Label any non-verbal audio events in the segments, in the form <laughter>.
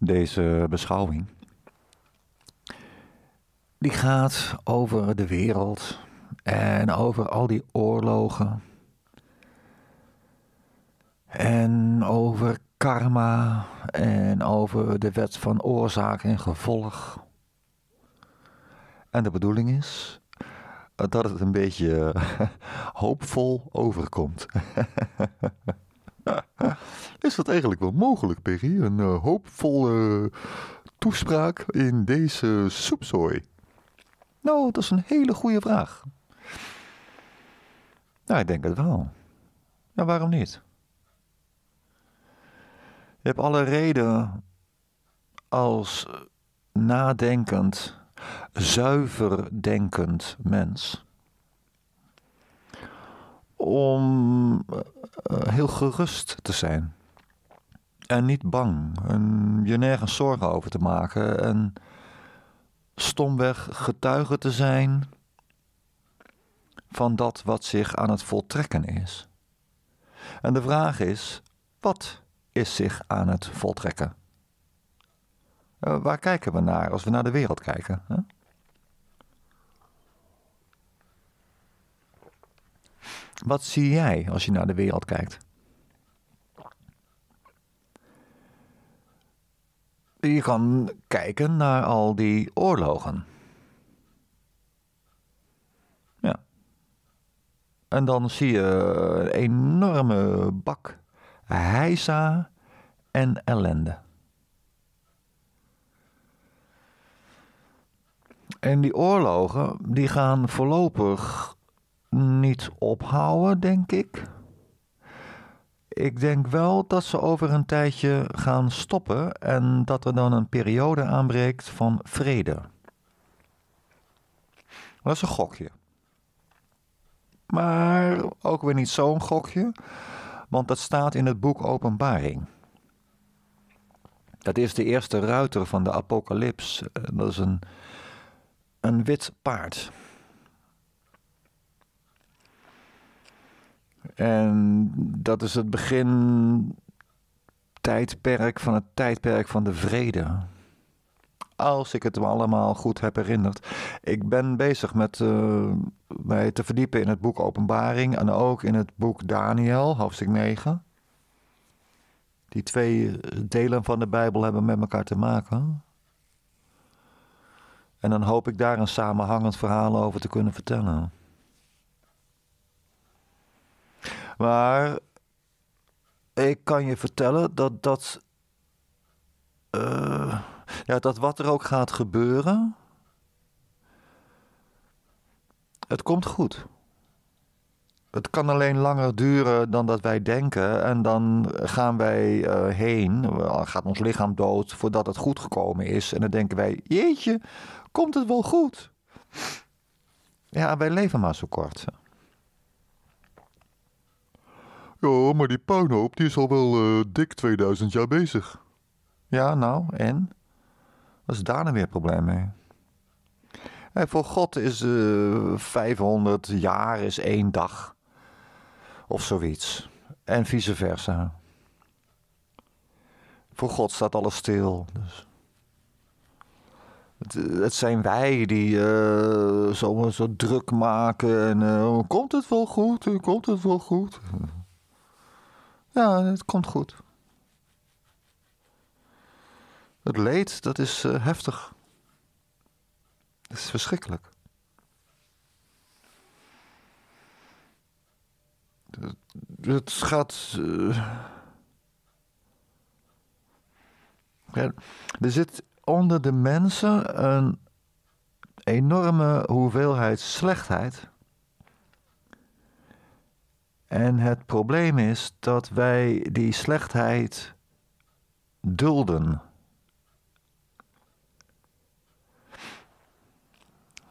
deze beschouwing. Die gaat over de wereld en over al die oorlogen. En over karma en over de wet van oorzaak en gevolg. En de bedoeling is dat het een beetje eh, <laughs> hoopvol overkomt. <laughs> <laughs> is dat eigenlijk wel mogelijk, Perry? Een uh, hoopvolle toespraak in deze soepzooi? Nou, dat is een hele goede vraag. Nou, ik denk het wel. Ja, waarom niet? Je hebt alle reden als nadenkend, zuiver denkend mens om eh, eh, heel gerust te zijn. En niet bang. En je nergens zorgen over te maken. En stomweg getuige te zijn van dat wat zich aan het voltrekken is. En de vraag is: wat is zich aan het voltrekken? Eh, waar kijken we naar als we naar de wereld kijken? Hè? Wat zie jij als je naar de wereld kijkt? Je kan kijken naar al die oorlogen. Ja. En dan zie je een enorme bak heisa en ellende. En die oorlogen die gaan voorlopig niet ophouden, denk ik. Ik denk wel dat ze over een tijdje gaan stoppen en dat er dan een periode aanbreekt van vrede. Dat is een gokje. Maar ook weer niet zo'n gokje, want dat staat in het boek Openbaring. Dat is de eerste ruiter van de apocalyps. Eh, dat is een, een wit paard. En dat is het begin tijdperk van het tijdperk van de vrede. Als ik het me allemaal goed heb herinnerd. Ik ben bezig met eh, mij te verdiepen in het boek Openbaring en ook in het boek Daniel, hoofdstuk 9. Die twee eh, delen van de Bijbel hebben met elkaar te maken. En dan hoop ik daar een samenhangend verhaal over te kunnen vertellen. Maar ik kan je vertellen dat dat. Eh, ja, dat wat er ook gaat gebeuren. Het komt goed. Het kan alleen langer duren dan dat wij denken. En dan gaan wij uh, heen, gaat ons lichaam dood voordat het goed gekomen is. En dan denken wij: jeetje, komt het wel goed? Ja, wij leven maar zo kort. Ja, maar die puinhoop die is al wel eh, dik 2000 jaar bezig. Ja, nou, en? Wat is daar nou weer een probleem mee? voor God is uh, eh, 500 jaar is één dag. Of zoiets. En vice versa. Voor God staat alles stil. Dus. Het, zijn wij die uh, eh, zo, zo druk maken. En uh, komt het wel goed? Komt het wel goed? Ja, het komt goed. Het leed, dat is eh, heftig. Dat is verschrikkelijk. Het, het gaat. Eh, er zit onder de mensen een enorme hoeveelheid slechtheid. En het probleem is dat wij die slechtheid dulden.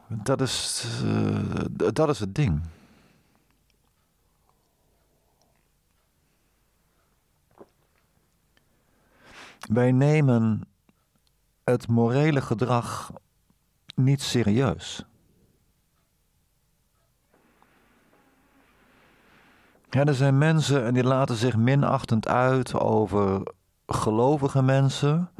Dat is, eh, dat is het ding. Wij nemen het morele gedrag niet serieus. Ja, er zijn mensen en die laten zich minachtend uit over gelovige mensen.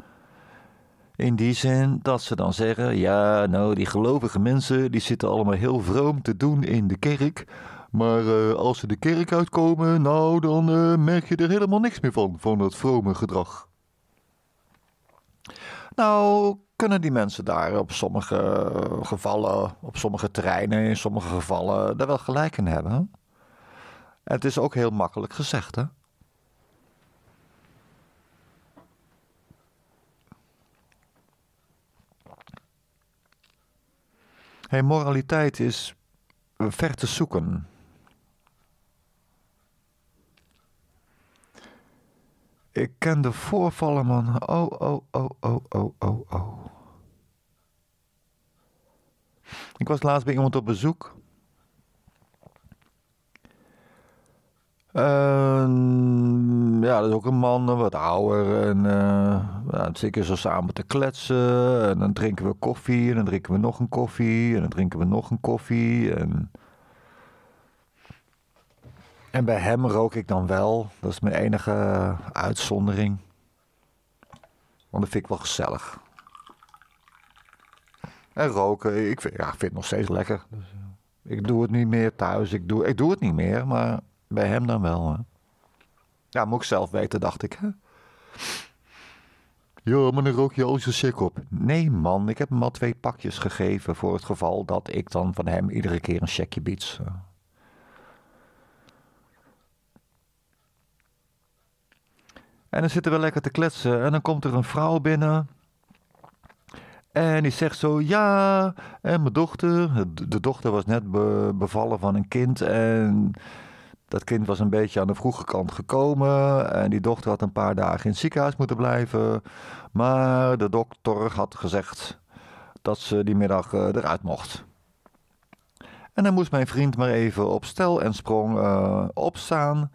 In die zin dat ze dan zeggen: ja, nou, die gelovige mensen die zitten allemaal heel vroom te doen in de kerk. Maar eh, als ze de kerk uitkomen, nou, dan eh, merk je er helemaal niks meer van, van dat vrome gedrag. Nou, kunnen die mensen daar op sommige gevallen, op sommige terreinen, in sommige gevallen, daar wel gelijk in hebben? het is ook heel makkelijk gezegd, hè? Hey, moraliteit is ver te zoeken. Ik ken de voorvallen, man. Oh, oh, oh, oh, oh, oh, oh. Ik was laatst bij iemand op bezoek. Ehm, ja, dat is ook een man, wat ouder. En uh, zeker zo samen te kletsen. En dan drinken we koffie. En dan drinken we nog een koffie. En dan drinken we nog een koffie. En, en bij hem rook ik dan wel. Dat is mijn enige uitzondering. Want dat vind ik wel gezellig. En roken, ik vind, ja, vind het nog steeds lekker. Dus, eh, ik doe het niet meer thuis. Ik doe, ik doe het niet meer, maar bij hem dan wel. Hè? Ja, moet ik zelf weten, dacht ik. <laughs> Ja, maar dan rook je al zo sick op. Nee, man, ik heb hem al twee pakjes gegeven. Voor het geval dat ik dan van hem iedere keer een checkje bied. En dan zitten we lekker te kletsen. En dan komt er een vrouw binnen. En die zegt zo: Ja, en mijn dochter. De dochter was net bevallen van een kind. En dat kind was een beetje aan de vroege kant gekomen en die dochter had een paar dagen in het ziekenhuis moeten blijven. Maar de dokter had gezegd dat ze die middag eh, eruit mocht. En dan moest mijn vriend maar even op stel en sprong eh, opstaan.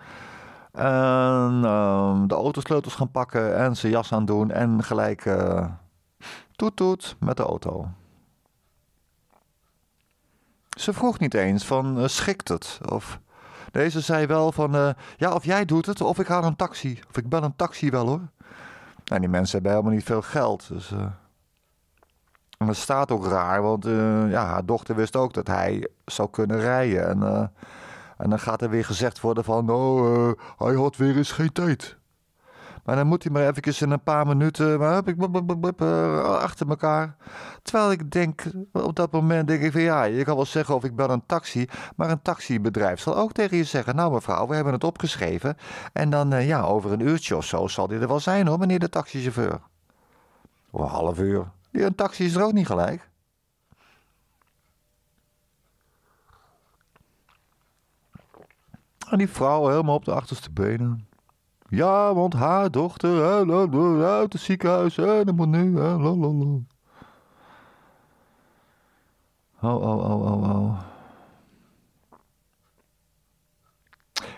En ehm, de autosleutels gaan pakken en zijn jas aan doen en gelijk uh, toet toet met de auto. Ze vroeg niet eens van schikt het of Nee, zei wel van, eh, ja, of jij doet het, of ik haal een taxi. Of ik bel een taxi wel, hoor. En nou, die mensen hebben helemaal niet veel geld, dus... Eh. En dat staat ook raar, want eh, ja, haar dochter wist ook dat hij zou kunnen rijden. En, en dan gaat er weer gezegd worden van, nou, hij had weer eens geen tijd. Maar dan moet hij maar eventjes in een paar minuten maar, eh, achter elkaar. Terwijl ik denk, op dat moment denk ik van ja, je kan wel zeggen of ik bel een taxi. Maar een taxibedrijf zal ook tegen je zeggen, nou mevrouw, we hebben het opgeschreven. En dan eh, ja, over een uurtje of zo zal die er wel zijn hoor, meneer de taxichauffeur. Of een half uur. Een taxi is er ook niet gelijk. En die vrouw helemaal op de achterste benen. Ja, want haar dochter uit het ziekenhuis en moet nu. Oh, oh, oh, oh, oh.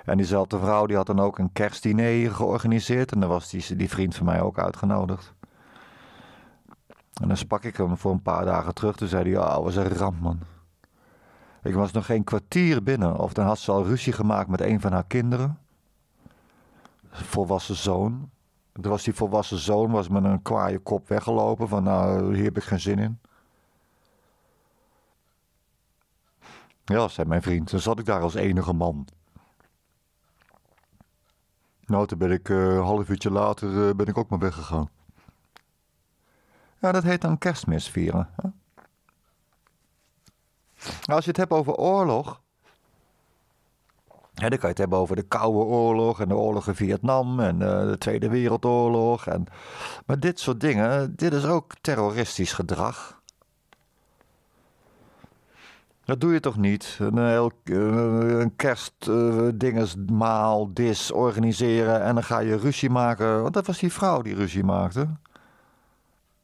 En diezelfde vrouw die had dan ook een kerstdiner georganiseerd. En daar was die, die vriend van mij ook uitgenodigd. En dan sprak ik hem voor een paar dagen terug. Toen zei hij: Ja, oh, was een ramp, man. Ik was nog geen kwartier binnen. Of dan had ze al ruzie gemaakt met een van haar kinderen volwassen zoon. Er was die volwassen zoon was met een kwaaie kop weggelopen van nou, hier heb ik geen zin in. Ja, zei mijn vriend, dan zat ik daar als enige man. Nou, toen ben ik eh, een half uurtje later eh, ben ik ook maar weggegaan. Ja, dat heet dan kerstmis vieren. Hè? Als je het hebt over oorlog, dan kan je het hebben over de Koude Oorlog en de oorlog in Vietnam en eh, de Tweede Wereldoorlog. En... Maar dit soort dingen, dit is ook terroristisch gedrag. Dat doe je toch niet? Een, eh, heel, eh, een dis organiseren en dan ga je ruzie maken. Want dat was die vrouw die ruzie maakte.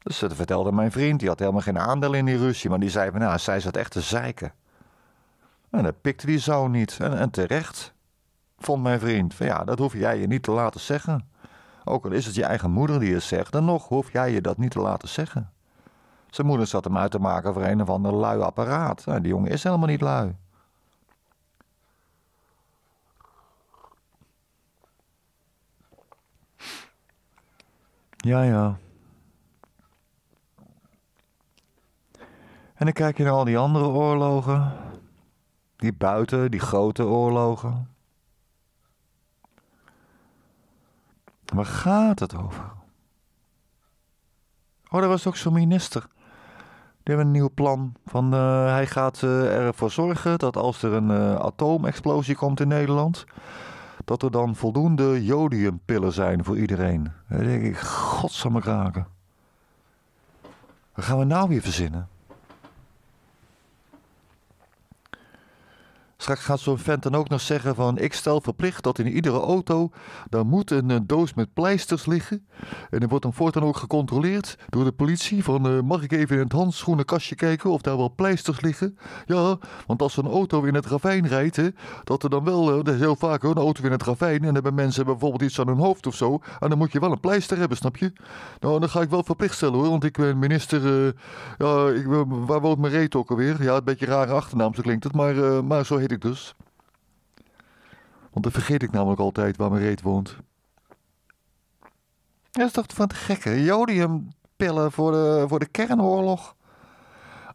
Dus dat vertelde mijn vriend, die had helemaal geen aandeel in die ruzie. Maar die zei nou, zij zat echt te zeiken. En dat pikte die zou niet. En, terecht, vond mijn vriend. Van ja, dat hoef jij je niet te laten zeggen. Ook al is het je eigen moeder die het zegt, dan nog hoef jij je dat niet te laten zeggen. Zijn moeder zat hem uit te maken voor een of ander lui apparaat. Nou, die jongen is helemaal niet lui. Ja, ja. En dan kijk je naar al die andere oorlogen. Die buiten, die grote oorlogen. Waar gaat het over? Oh, er was ook zo'n minister. Die hebben een nieuw plan. Van, eh, hij gaat eh, ervoor zorgen dat als er een eh, atoomexplosie komt in Nederland. dat er dan voldoende jodiumpillen zijn voor iedereen. Dan denk ik, godsamme kraken. Wat gaan we nou weer verzinnen? Straks gaat zo'n vent dan ook nog zeggen van... ik stel verplicht dat in iedere auto... daar moet een eh, doos met pleisters liggen. En er wordt dan voortaan ook gecontroleerd door de politie... van eh, mag ik even in het handschoenenkastje kijken... of daar wel pleisters liggen? Ja, want als een auto in het ravijn rijdt... Hè, dat er dan wel uh, is heel vaak een auto in het ravijn... en hebben mensen bijvoorbeeld iets aan hun hoofd of zo... en dan moet je wel een pleister hebben, snap je? Nou, dan ga ik wel verplicht stellen hoor... want ik ben minister... ja, ik, waar woont mijn reet ook alweer? Ja, een beetje rare achternaam, zo klinkt het... maar, maar zo weet ik dus. Want dan vergeet ik namelijk altijd waar mijn reet woont. Dat is toch van het gekke. Jodiumpillen voor de, voor de kernoorlog.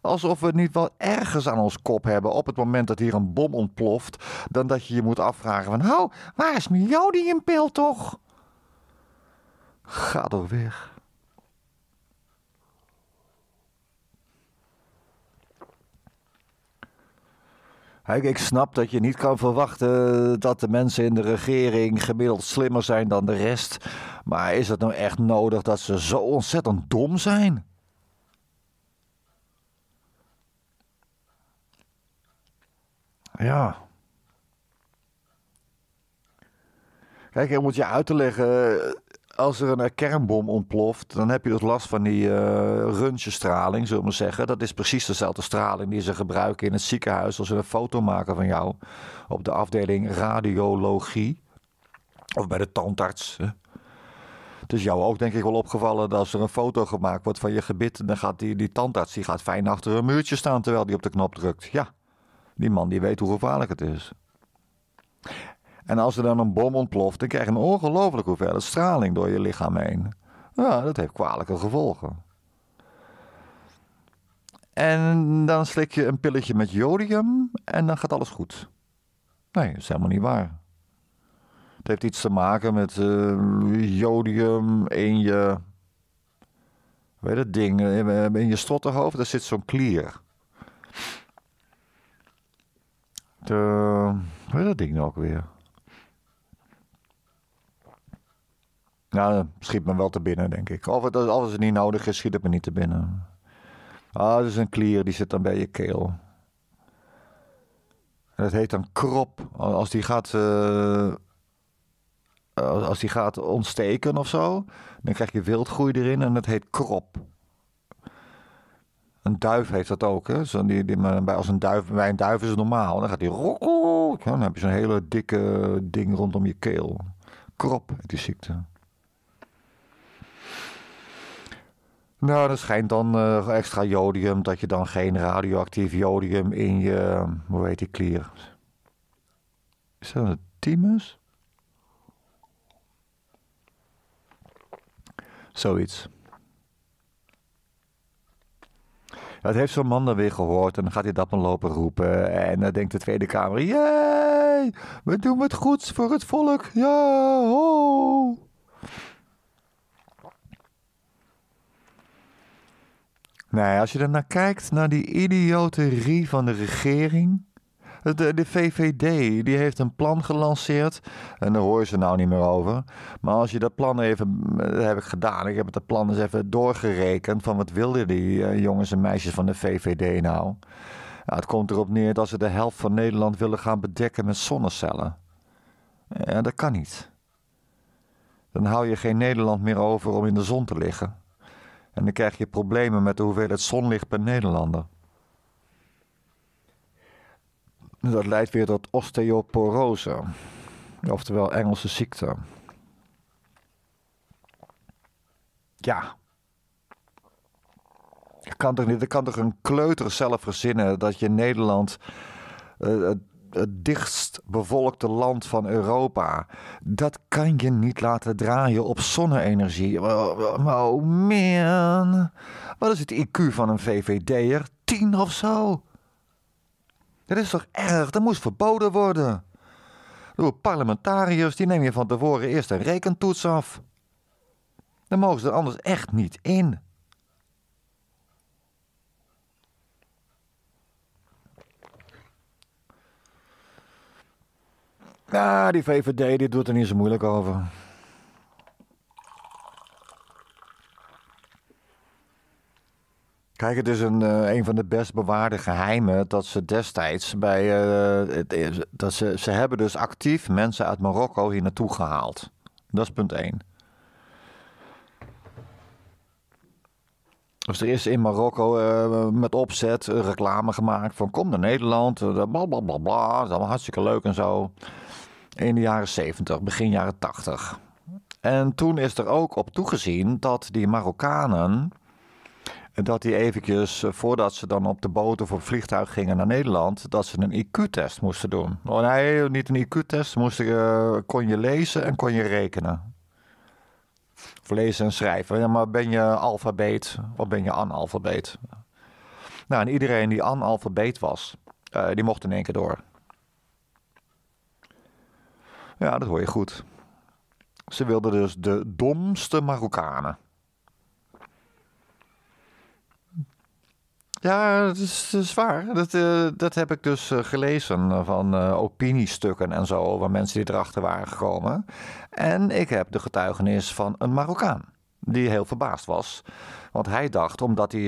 Alsof we niet wel ergens aan ons kop hebben op het moment dat hier een bom ontploft. Dan dat je je moet afvragen van, hou, waar is mijn jodiumpil toch? Ga door weg. Kijk, ik snap dat je niet kan verwachten eh, dat de mensen in de regering gemiddeld slimmer zijn dan de rest. Maar is het nou echt nodig dat ze zo ontzettend dom zijn? Ja. Kijk, om moet je uit te leggen, eh, als er een eh, kernbom ontploft, dan heb je dus last van die uh, röntgenstraling, zullen we zeggen. Dat is precies dezelfde straling die ze gebruiken in het ziekenhuis als ze een foto maken van jou op de afdeling radiologie of bij de tandarts. Het is jou ook denk ik wel opgevallen dat als er een foto gemaakt wordt van je gebit, dan gaat die, die tandarts die gaat fijn achter een muurtje staan terwijl die op de knop drukt. Ja, die man die weet hoe gevaarlijk het is. En als er dan een bom ontploft, dan krijg je een ongelooflijke hoeveelheid straling door je lichaam heen. Ja, dat heeft kwalijke gevolgen. En dan slik je een pilletje met jodium en dan gaat alles goed. Nee, dat is helemaal niet waar. Het heeft iets te maken met eh, jodium in je. Weet dat ding? Eh, eh, in je strottenhoofd, daar zit zo'n klier. De, weet dat ding nou ook weer? Nou, schiet me wel te binnen, denk ik. Of het, als het niet nodig is, schiet het me niet te binnen. Ah, dat is een klier, die zit dan bij je keel. Dat heet dan krop. Als die gaat, eh, als die gaat ontsteken of zo, dan krijg je wildgroei erin en dat heet krop. Een duif heeft dat ook. Hè? Zo die, die, bij, als een duif, bij een duif is het normaal. Dan gaat die rook. Dan heb je zo'n hele dikke ding rondom je keel. Krop, die ziekte. Nou, dat schijnt dan eh, extra jodium, dat je dan geen radioactief jodium in je, hoe heet die klier? Is dat een thymus? Zoiets. Dat heeft zo'n man dan weer gehoord en dan gaat hij dat maar lopen roepen. En dan denkt de Tweede Kamer, jee, we doen het goeds voor het volk, ja, ho. Nee, als je er naar kijkt, naar die idioterie van de regering. De, de, VVD die heeft een plan gelanceerd. En daar hoor je ze nou niet meer over. Maar als je dat plan even. Dat eh, heb ik gedaan. Ik heb het plan eens even doorgerekend. Van wat wilden die eh, jongens en meisjes van de VVD nou? het komt erop neer dat ze de helft van Nederland willen gaan bedekken met zonnecellen. Ja, dat kan niet. Dan hou je geen Nederland meer over om in de zon te liggen. En dan krijg je problemen met de hoeveelheid zonlicht per Nederlander. Dat leidt weer tot osteoporose, oftewel Engelse ziekte. Ja. ik kan toch, niet, kan toch een kleuter zelf verzinnen dat je Nederland eh, het dichtst bevolkte land van Europa. Dat kan je niet laten draaien op zonne-energie. Oh man, wat is het IQ van een VVD'er? Tien of zo? Dat is toch erg? Dat moest verboden worden. Door parlementariërs, die neem je van tevoren eerst een rekentoets af. Dan mogen ze er anders echt niet in. Nou, die VVD doet er niet zo moeilijk over. Kijk, het is een, eh, een van de best bewaarde geheimen dat ze destijds bij. Eh, dat ze, ze hebben dus actief mensen uit Marokko hier naartoe gehaald. Dat is punt 1. Dus er is in Marokko eh, met opzet reclame gemaakt van kom naar Nederland, blablabla, bla bla bla, dat is allemaal hartstikke leuk en zo in de jaren 70, begin jaren 80. En toen is er ook op toegezien dat die Marokkanen, dat die eventjes eh, voordat ze dan op de boot of op vliegtuig gingen naar Nederland, dat ze een IQ-test moesten doen. Oh, nee, niet een IQ-test, moesten, eh, kon je lezen en kon je rekenen. Of lezen en schrijven. Ja, maar ben je alfabeet of ben je analfabeet? Nou, en iedereen die analfabeet was, eh, die mocht in één keer door. Ja, dat hoor je goed. Ze wilden dus de domste Marokkanen. Ja, dat is, dat waar. Dat, eh, dat heb ik dus eh, gelezen van eh, opiniestukken en zo, waar mensen die erachter waren gekomen. En ik heb de getuigenis van een Marokkaan, die heel verbaasd was. Want hij dacht, omdat hij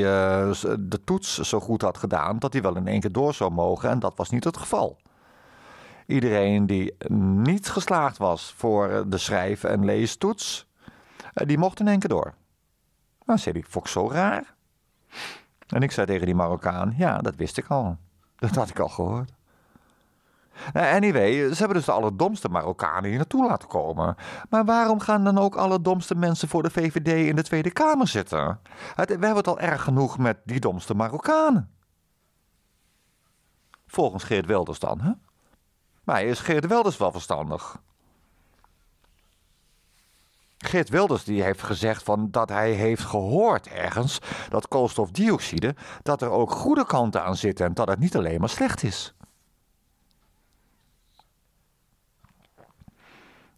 de toets zo goed had gedaan, dat hij wel in één keer door zou mogen. En dat was niet het geval. Iedereen die niet geslaagd was voor eh, de schrijf- en leestoets, eh, die mocht in één keer door. Nou, zei die vond zo raar. En ik zei tegen die Marokkaan, ja, dat wist ik al. Dat had ik al gehoord. Nou, anyway, ze hebben dus de allerdomste Marokkanen hier naartoe laten komen. Maar waarom gaan dan ook alle domste mensen voor de VVD in de Tweede Kamer zitten? We hebben het al erg genoeg met die domste Marokkanen. Volgens Geert Wilders dan, hè? Maar is Geert Wilders wel verstandig? Geert Wilders die heeft gezegd van dat hij heeft gehoord ergens dat koolstofdioxide, dat er ook goede kanten aan zitten en dat het niet alleen maar slecht is.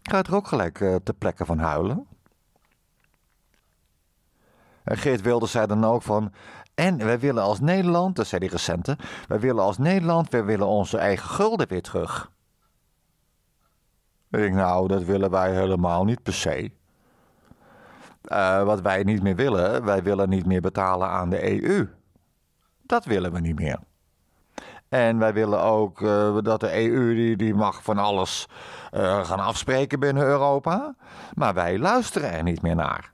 Gaat er ook gelijk uh, ter plekke van huilen? En Geert Wilders zei dan ook van. En wij willen als Nederland, dat zei die recente. Wij willen als Nederland, wij willen onze eigen gulden weer terug. Ik nou, dat willen wij helemaal niet per se. Eh, wat wij niet meer willen, wij willen niet meer betalen aan de EU. Dat willen we niet meer. En wij willen ook eh, dat de EU die, die mag van alles uh, gaan afspreken binnen Europa. Maar wij luisteren er niet meer naar.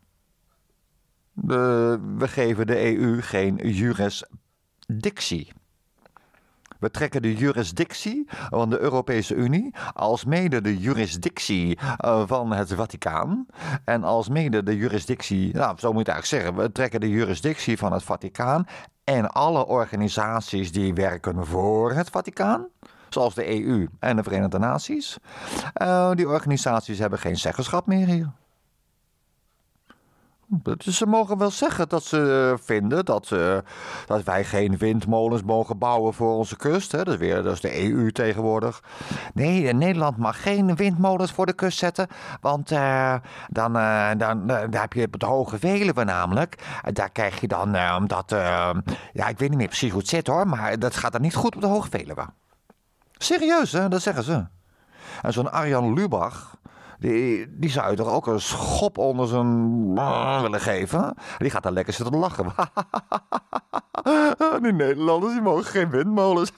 we geven de EU geen jurisdictie. We trekken de jurisdictie van de Europese Unie, als mede de jurisdictie eh, van het Vaticaan. En als mede de jurisdictie, nou zo moet je eigenlijk zeggen, we trekken de jurisdictie van het Vaticaan en alle organisaties die werken voor het Vaticaan zoals de EU en de Verenigde Naties. Eh, die organisaties hebben geen zeggenschap meer hier. Dus ze mogen wel zeggen dat ze eh, vinden dat, eh, dat wij geen windmolens mogen bouwen voor onze kust. Hè. Dat, is weer, dat is de EU tegenwoordig. Nee, eh, Nederland mag geen windmolens voor de kust zetten. Want dan, dan daar heb je het Hoge Veluwe namelijk. Daar krijg je dan, omdat, ja, ik weet niet meer precies hoe het zit hoor. Maar dat gaat dan niet goed op de Hoge Veluwe. Serieus, hè? dat zeggen ze. En zo'n Arjan Lubach, die, die zou je toch ook een schop onder zijn willen geven? Die gaat daar lekker zitten lachen. <laughs> die Nederlanders die mogen geen windmolens.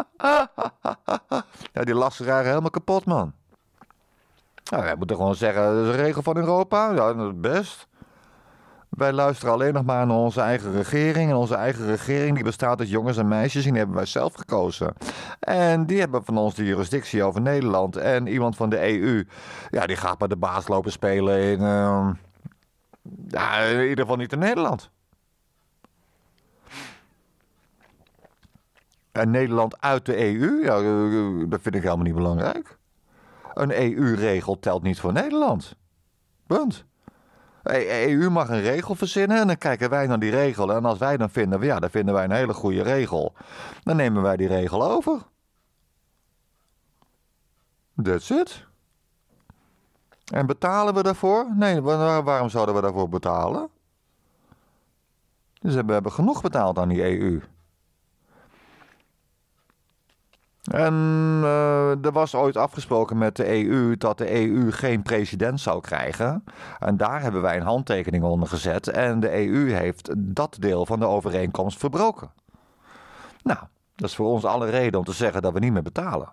<laughs> ja, die raken helemaal kapot, man. Nou, moet moeten gewoon zeggen, dat is een regel van Europa. Ja, dat is best. Wij luisteren alleen nog maar naar onze eigen regering. En onze eigen regering die bestaat uit jongens en meisjes. En die hebben wij zelf gekozen. En die hebben van ons de juridictie over Nederland. En iemand van de EU, ja, die gaat maar de baas lopen spelen in... Ehm, ja, in ieder geval niet in Nederland. En Nederland uit de EU, ja, dat vind ik helemaal niet belangrijk. Een EU-regel telt niet voor Nederland. Punt. EU mag een regel verzinnen en dan kijken wij naar die regel. En als wij dan vinden, ja, dan vinden wij een hele goede regel. Dan nemen wij die regel over. That's it. En betalen we daarvoor? Nee, waarom zouden we daarvoor betalen? Dus we hebben genoeg betaald aan die EU. En eh, er was ooit afgesproken met de EU dat de EU geen president zou krijgen. En daar hebben wij een handtekening onder gezet. En de EU heeft dat deel van de overeenkomst verbroken. Nou, dat is voor ons alle reden om te zeggen dat we niet meer betalen.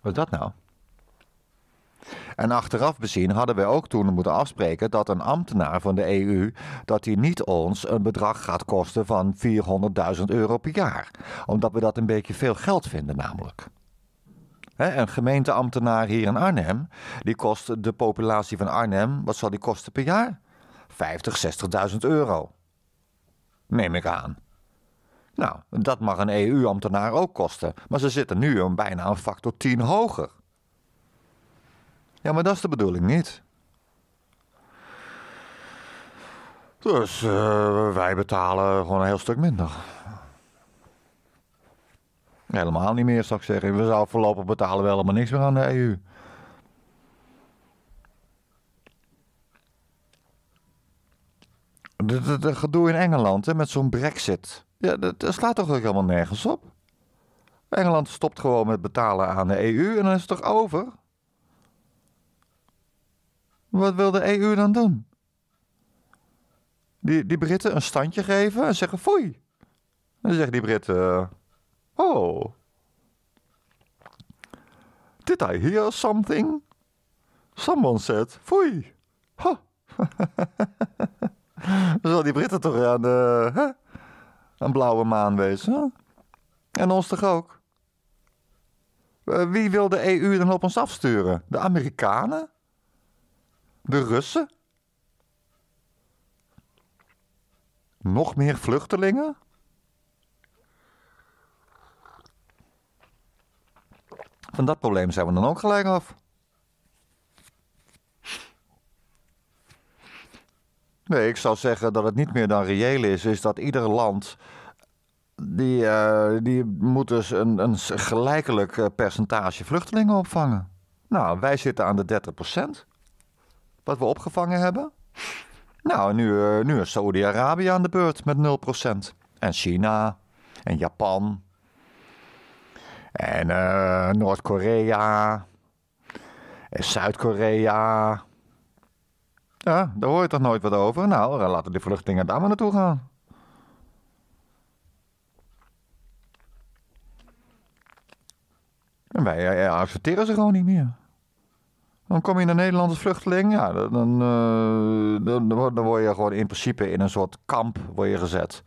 Wat is dat nou? En achteraf bezien hadden wij ook toen moeten afspreken dat een ambtenaar van de EU dat hij niet ons een bedrag gaat kosten van 400.000 euro per jaar. Omdat we dat een beetje veel geld vinden namelijk. een gemeenteambtenaar hier in Arnhem, die kost de populatie van Arnhem, wat zal die kosten per jaar? 50, 60.000 euro. Neem ik aan. Nou, dat mag een EU-ambtenaar ook kosten, maar ze zitten nu een bijna een factor 10 hoger. Ja, maar dat is de bedoeling niet. Dus eh, wij betalen gewoon een heel stuk minder. Helemaal niet meer, zou ik zeggen. We zouden voorlopig betalen wel helemaal niks meer aan de EU. Het gedoe in Engeland hè, met zo'n brexit. Ja, dat, dat slaat toch ook helemaal nergens op? Engeland stopt gewoon met betalen aan de EU en dan is het toch over? Wat wil de EU dan doen? Die, die Britten een standje geven en zeggen foei. En dan zeggen die Britten: Oh. Did I hear something? Someone said foei. <laughs> dan zal die Britten toch aan de eh, Een blauwe maan wezen. En ons toch ook? Eh, wie wil de EU dan op ons afsturen? De Amerikanen? de Russen? Nog meer vluchtelingen? Van dat probleem zijn we dan ook gelijk af. Nee, ik zou zeggen dat het niet meer dan reëel is, is dat ieder land. Die, eh, die moet dus een, een gelijkelijk eh, percentage vluchtelingen opvangen. Nou, wij zitten aan de 30 procent wat we opgevangen hebben. Nou, nu, eh, nu is Saudi-Arabië aan de beurt met 0%. En China. En Japan. En eh, Noord-Korea. En Zuid-Korea. Ja, daar hoor je toch nooit wat over? Nou, laten de vluchtelingen daar maar naartoe gaan. En wij eh, ja, accepteren ze gewoon niet meer. Dan kom je naar Nederland als vluchteling, ja, dan, dan, eh, dan word je gewoon in principe in een soort kamp word je gezet.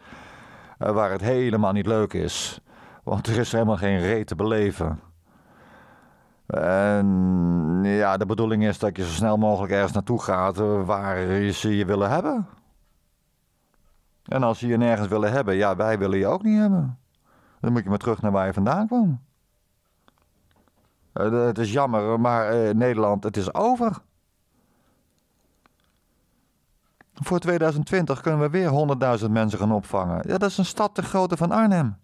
Eh, waar het helemaal niet leuk is. Want er is helemaal geen reet te beleven. En ja, de bedoeling is dat je zo snel mogelijk ergens naartoe gaat eh, waar ze je willen hebben. En als ze je nergens willen hebben, ja, wij willen je ook niet hebben. Dan moet je maar terug naar waar je vandaan kwam. Eh, het is jammer, maar eh, Nederland, het is over. Voor 2020 kunnen we weer 100.000 mensen gaan opvangen. Ja, dat is een stad te grote van Arnhem.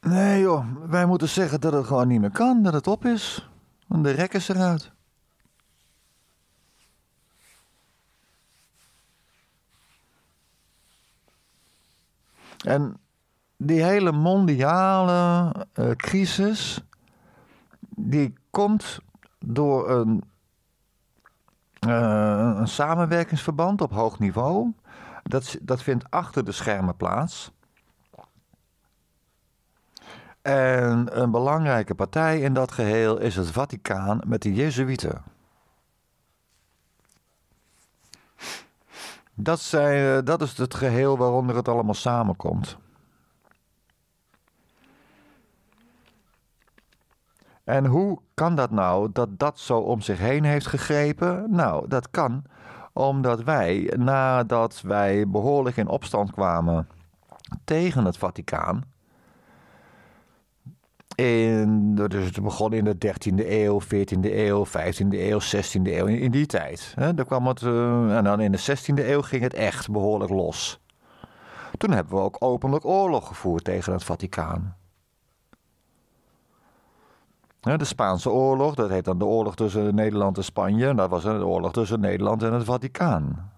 Nee joh, wij moeten zeggen dat het gewoon niet meer kan, dat het op is. De rek is eruit. En die hele mondiale eh, crisis, die komt door eh, een, samenwerkingsverband op hoog niveau. Dat, dat vindt achter de schermen plaats. En een belangrijke partij in dat geheel is het Vaticaan met de Jezuïeten. Dat, zijn, eh, dat is het geheel waaronder het allemaal samenkomt. En hoe kan dat nou dat dat zo om zich heen heeft gegrepen? Nou, dat kan omdat wij, nadat wij behoorlijk in opstand kwamen tegen het Vaticaan, en dus het begon in de 13e eeuw, 14e eeuw, 15e eeuw, 16e eeuw, in, die tijd. Hè, daar kwam het, eh, en dan in de 16e eeuw ging het echt behoorlijk los. Toen hebben we ook openlijk oorlog gevoerd tegen het Vaticaan. De Spaanse oorlog, dat heet dan de oorlog tussen Nederland en Spanje. En dat was de oorlog tussen Nederland en het Vaticaan.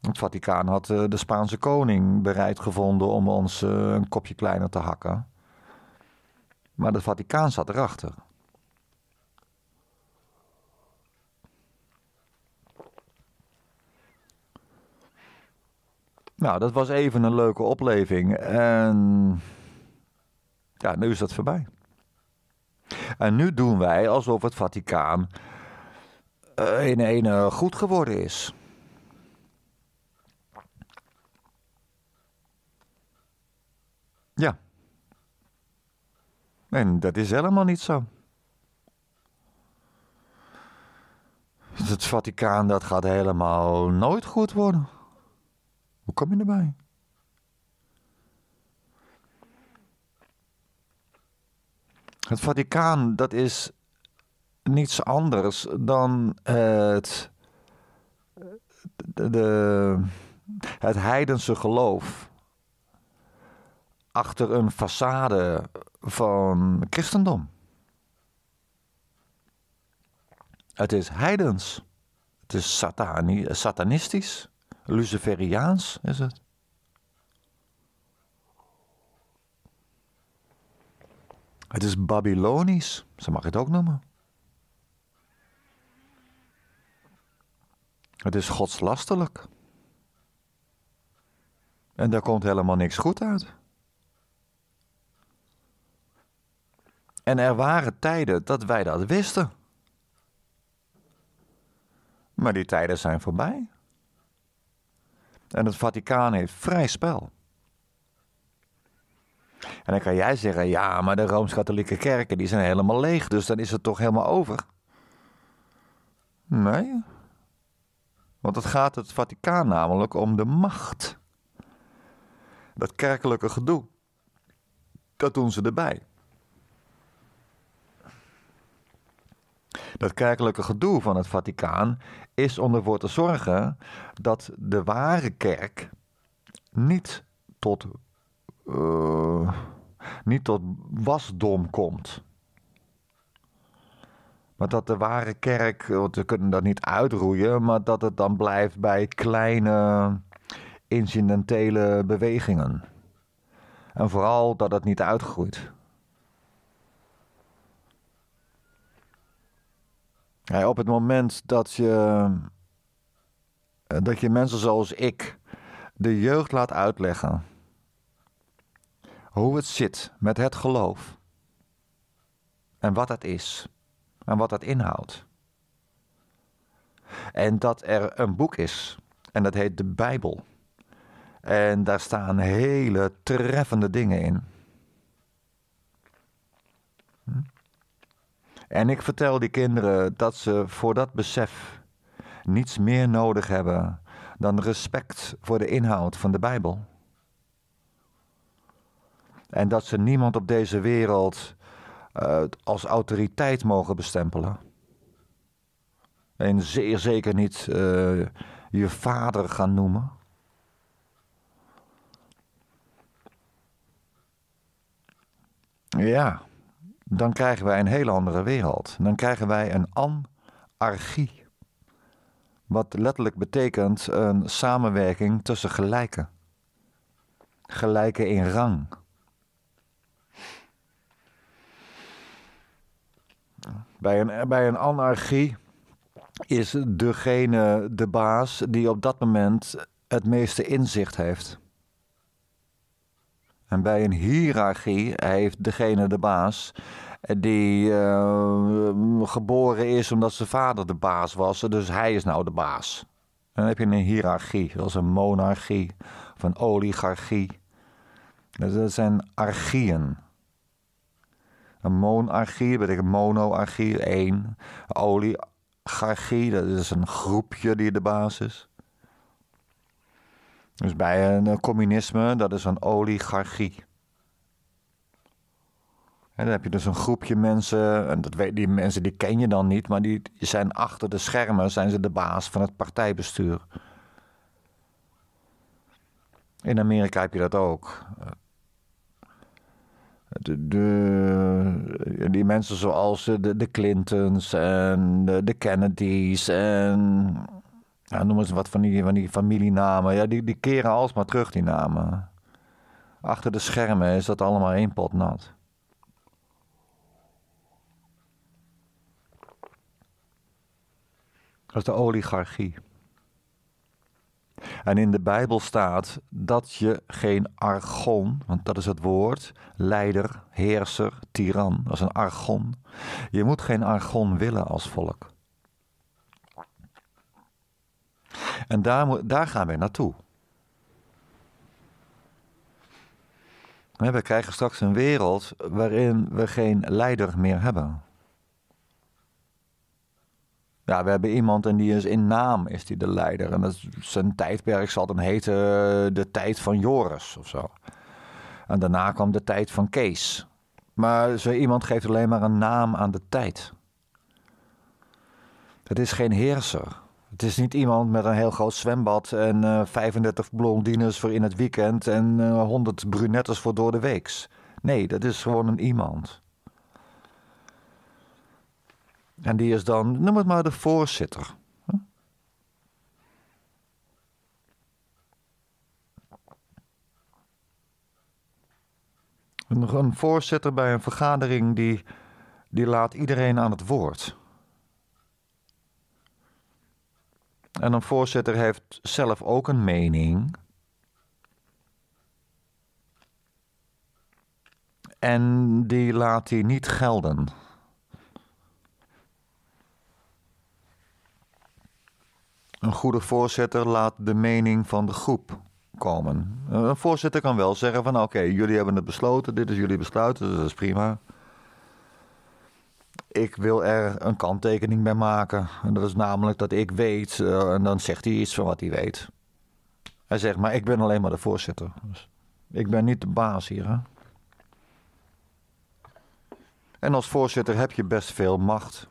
Het Vaticaan had eh, de Spaanse koning bereid gevonden om ons eh, een kopje kleiner te hakken. Maar het Vaticaan zat erachter. Nou, dat was even een leuke opleving. En ja, nu is dat voorbij. En nu doen wij alsof het Vaticaan eh, in een goed geworden is. En dat is helemaal niet zo. Het Vaticaan, dat gaat helemaal nooit goed worden. Hoe kom je erbij? Het Vaticaan, dat is niets anders dan het, het heidense geloof. Achter een façade van christendom. Het is heidens. Het is satani satanistisch. Luciferiaans is het. Het is Babylonisch, ze mag het ook noemen. Het is godslasterlijk. En daar komt helemaal niks goed uit. En er waren tijden dat wij dat wisten. Maar die tijden zijn voorbij. En het Vaticaan heeft vrij spel. En dan kan jij zeggen, ja, maar de Rooms-Katholieke kerken die zijn helemaal leeg, dus dan is het toch helemaal over. Nee, want het gaat het Vaticaan namelijk om de macht. Dat kerkelijke gedoe, dat doen ze erbij. dat kerkelijke gedoe van het Vaticaan is om ervoor te zorgen dat de ware kerk niet tot, eh, niet tot wasdom komt. Maar dat de ware kerk, want we kunnen dat niet uitroeien, maar dat het dan blijft bij kleine incidentele bewegingen. En vooral dat het niet uitgroeit. Ja, op het moment dat je, eh, dat je mensen zoals ik de jeugd laat uitleggen hoe het zit met het geloof en wat dat is en wat dat inhoudt. En dat er een boek is en dat heet de Bijbel. En daar staan hele treffende dingen in. En ik vertel die kinderen dat ze voor dat besef niets meer nodig hebben dan respect voor de inhoud van de Bijbel. En dat ze niemand op deze wereld eh, als autoriteit mogen bestempelen. En zeer zeker niet eh, je vader gaan noemen. Ja dan krijgen wij een hele andere wereld. Dan krijgen wij een anarchie. Wat letterlijk betekent een samenwerking tussen gelijken. Gelijken in rang. Bij een, bij een anarchie is degene de baas die op dat moment het meeste inzicht heeft. En bij een hiërarchie heeft degene de baas die eh, geboren is omdat zijn vader de baas was. Dus hij is nou de baas. En dan heb je een hiërarchie, zoals een monarchie of een oligarchie. Dus dat zijn archieën. Een monarchie betekent monoarchie, één. Oligarchie, dat is een groepje die de baas is. Dus bij een eh, communisme, dat is een oligarchie. En dan heb je dus een groepje mensen, en dat weet, die mensen die ken je dan niet, maar die zijn achter de schermen, zijn ze de baas van het partijbestuur. In Amerika heb je dat ook. Eh, de, die mensen zoals eh, de, de Clintons en de, de Kennedys en ja, noem eens wat van die, van die familienamen. Ja, die, die keren alsmaar terug, die namen. Achter de schermen is dat allemaal één pot nat. Dat is de oligarchie. En in de Bijbel staat dat je geen argon, want dat is het woord, leider, heerser, tiran, dat is een argon. Je moet geen argon willen als volk. En daar, daar gaan we naartoe. We krijgen straks een wereld waarin we geen leider meer hebben. Ja, we hebben iemand en die is in naam is die de leider. En dat is, zijn tijdperk zal dan heten eh, de tijd van Joris of zo. En daarna kwam de tijd van Kees. Maar zo iemand geeft alleen maar een naam aan de tijd. Het is geen heerser. Het is niet iemand met een heel groot zwembad en uh, 35 blondines voor in het weekend en uh, eh, 100 brunettes voor door de weeks. Nee, dat is gewoon een iemand. En die is dan, noem het maar de voorzitter. Een, een voorzitter bij een vergadering die, die laat iedereen aan het woord. En een voorzitter heeft zelf ook een mening. En die laat hij niet gelden. Een goede voorzitter laat de mening van de groep komen. Een voorzitter kan wel zeggen van oké, jullie hebben het besloten, dit is jullie besluit, dus dat is prima ik wil er een kanttekening bij maken. En dat is namelijk dat ik weet, eh, en dan zegt hij iets van wat hij weet. Hij zegt, maar ik ben alleen maar de voorzitter. Dus ik ben niet de baas hier. Hè? En als voorzitter heb je best veel macht.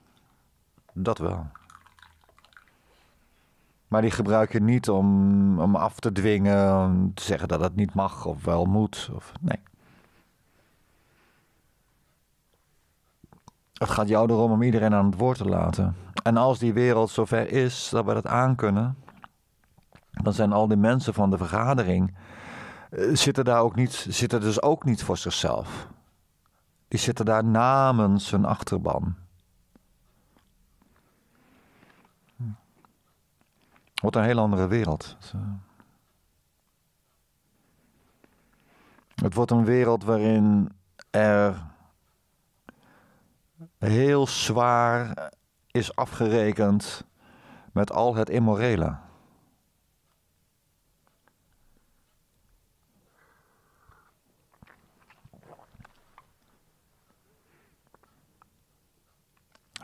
Dat wel. Maar die gebruik je niet om, om af te dwingen, om te zeggen dat het niet mag of wel moet. Of, nee. Het gaat jou erom om iedereen aan het woord te laten. En als die wereld zover is dat we dat aankunnen, dan zijn al die mensen van de vergadering eh, zitten daar ook niet, zitten dus ook niet voor zichzelf. Die zitten daar namens hun achterban. Hm. Wordt een heel andere wereld. Het wordt een wereld waarin er heel zwaar is afgerekend met al het immorele.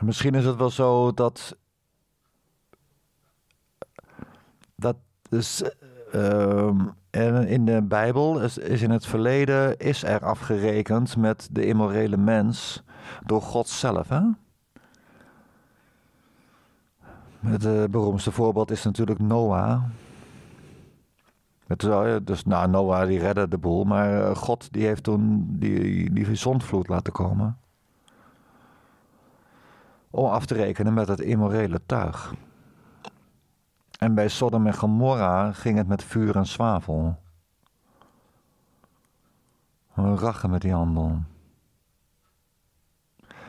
Misschien is het wel zo dat. dat dus, en in de Bijbel is, is in het verleden is er afgerekend met de immorele mens door God zelf. Hè? Het eh, beroemdste voorbeeld is natuurlijk Noah. Eh, dus nou, Noah die redde de boel, maar eh, God die heeft toen die, die zondvloed laten komen. Om af te rekenen met het immorele tuig. En bij Sodom en Gomorra ging het met vuur en zwavel. We rachen met die handel.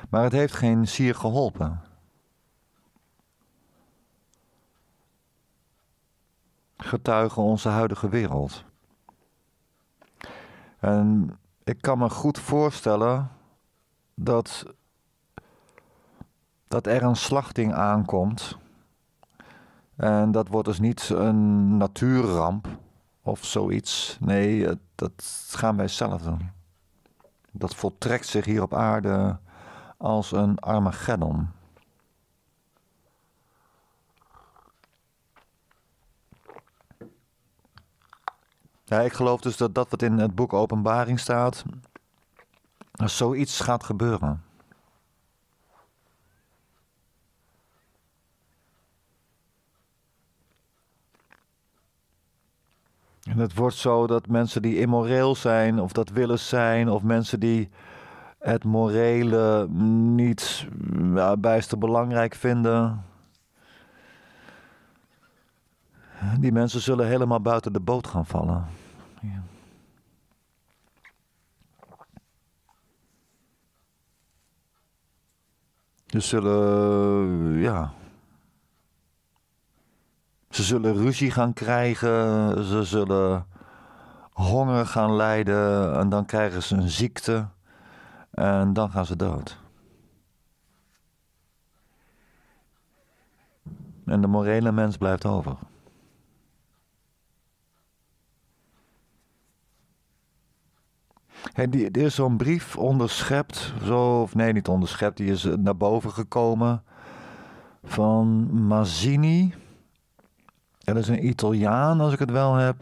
Maar het heeft geen sier geholpen. Getuigen onze huidige wereld. En ik kan me goed voorstellen dat, dat er een slachting aankomt en dat wordt dus niet een natuurramp of zoiets. Nee, dat gaan wij zelf doen. Dat voltrekt zich hier op aarde als een Armageddon. Ja, ik geloof dus dat dat wat in het boek Openbaring staat, zoiets gaat gebeuren. En het wordt zo dat mensen die immoreel zijn, of dat willen zijn, of mensen die het morele niet mm, ja, bijster belangrijk vinden. Die mensen zullen helemaal buiten de boot gaan vallen. Ja. Dus zullen, ja, ze zullen ruzie gaan krijgen, ze zullen honger gaan lijden en dan krijgen ze een ziekte en dan gaan ze dood. En de morele mens blijft over. Hey, die, er is zo'n brief onderschept, zo, of nee, niet onderschept, die is naar boven gekomen van Mazzini. Dat is een Italiaan, als ik het wel heb.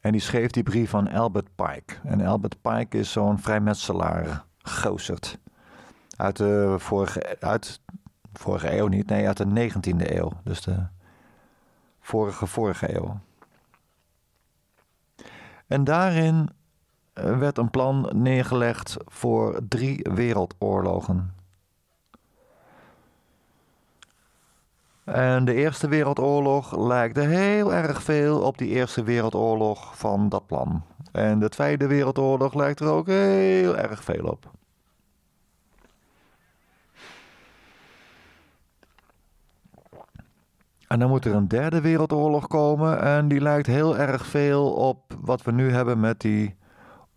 En die schreef die brief van Albert Pike. En Albert Pike is zo'n vrijmetselaar, gozerd. Uit de vorige, uit, vorige eeuw niet, nee, uit de 19e eeuw. Dus de vorige, vorige eeuw. En daarin eh, werd een plan neergelegd voor drie wereldoorlogen. En de Eerste Wereldoorlog lijkt heel erg veel op die Eerste Wereldoorlog van dat plan. En de Tweede Wereldoorlog lijkt er ook heel erg veel op. En dan moet er een derde wereldoorlog komen. En die lijkt heel erg veel op wat we nu hebben met die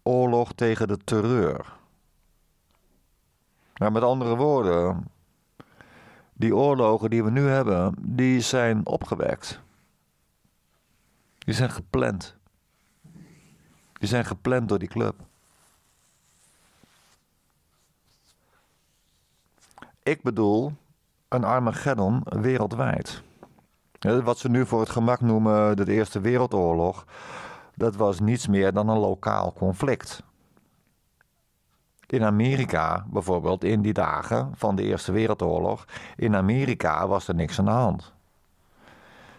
oorlog tegen de terreur. Nou, met andere woorden, die oorlogen die we nu hebben, die zijn opgewerkt. Die zijn gepland. Die zijn gepland door die club. Ik bedoel een Armageddon wereldwijd. Wat ze nu voor het gemak noemen de Eerste Wereldoorlog, dat was niets meer dan een lokaal conflict. In Amerika bijvoorbeeld, in die dagen van de Eerste Wereldoorlog, in Amerika was er niks aan de hand.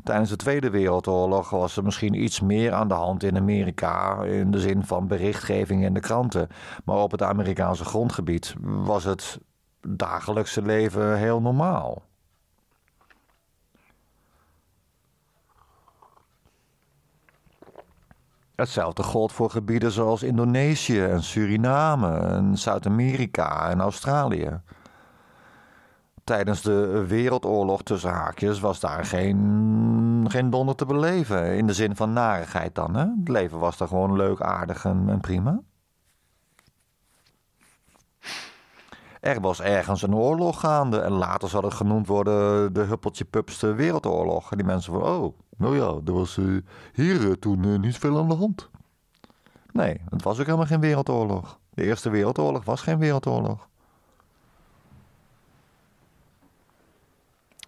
Tijdens de Tweede Wereldoorlog was er misschien iets meer aan de hand in Amerika, in de zin van berichtgeving in de kranten. Maar op het Amerikaanse grondgebied was het dagelijkse leven heel normaal. Hetzelfde geldt voor gebieden zoals Indonesië en Suriname en Zuid-Amerika en Australië. Tijdens de Wereldoorlog tussen haakjes was daar geen, geen donder te beleven. In de zin van narigheid dan. Hè? Het leven was daar gewoon leuk, aardig en prima. Er was ergens een oorlog gaande. En later zal het genoemd worden de Huppeltje Pupste Wereldoorlog. En die mensen van, oh, nou ja, er was uh, hier eh, toen eh, niet veel aan de hand. Nee, het was ook helemaal geen wereldoorlog. De Eerste Wereldoorlog was geen wereldoorlog.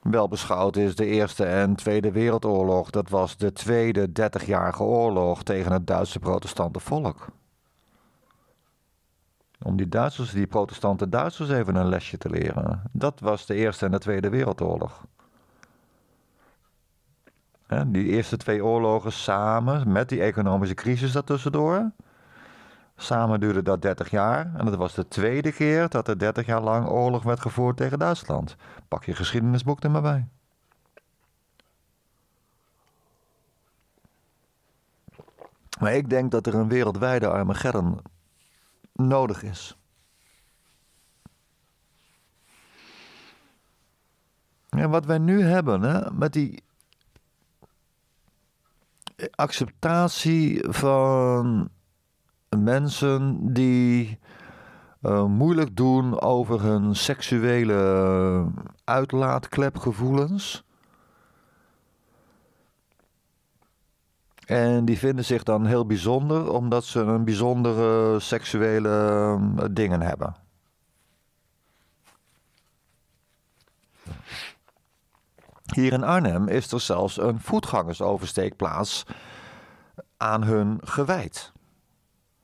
Wel beschouwd is de Eerste en Tweede Wereldoorlog. Dat was de tweede dertigjarige oorlog tegen het Duitse protestante volk. Om die Duitsers, die protestante Duitsers even een lesje te leren. Dat was de Eerste en de Tweede Wereldoorlog. die eerste twee oorlogen samen met die economische crisis daartussendoor. Samen duurde dat 30 jaar en dat was de tweede keer dat er 30 jaar lang oorlog werd gevoerd tegen Duitsland. Pak je geschiedenisboek er maar bij. Maar ik denk dat er een wereldwijde Armageddon nodig is. En wat wij nu hebben hè, met die acceptatie van mensen die eh, moeilijk doen over hun seksuele uitlaatklepgevoelens. En die vinden zich dan heel bijzonder omdat ze een bijzondere seksuele ehm, dingen hebben. Hier in Arnhem is er zelfs een voetgangersoversteekplaats aan hun gewijd.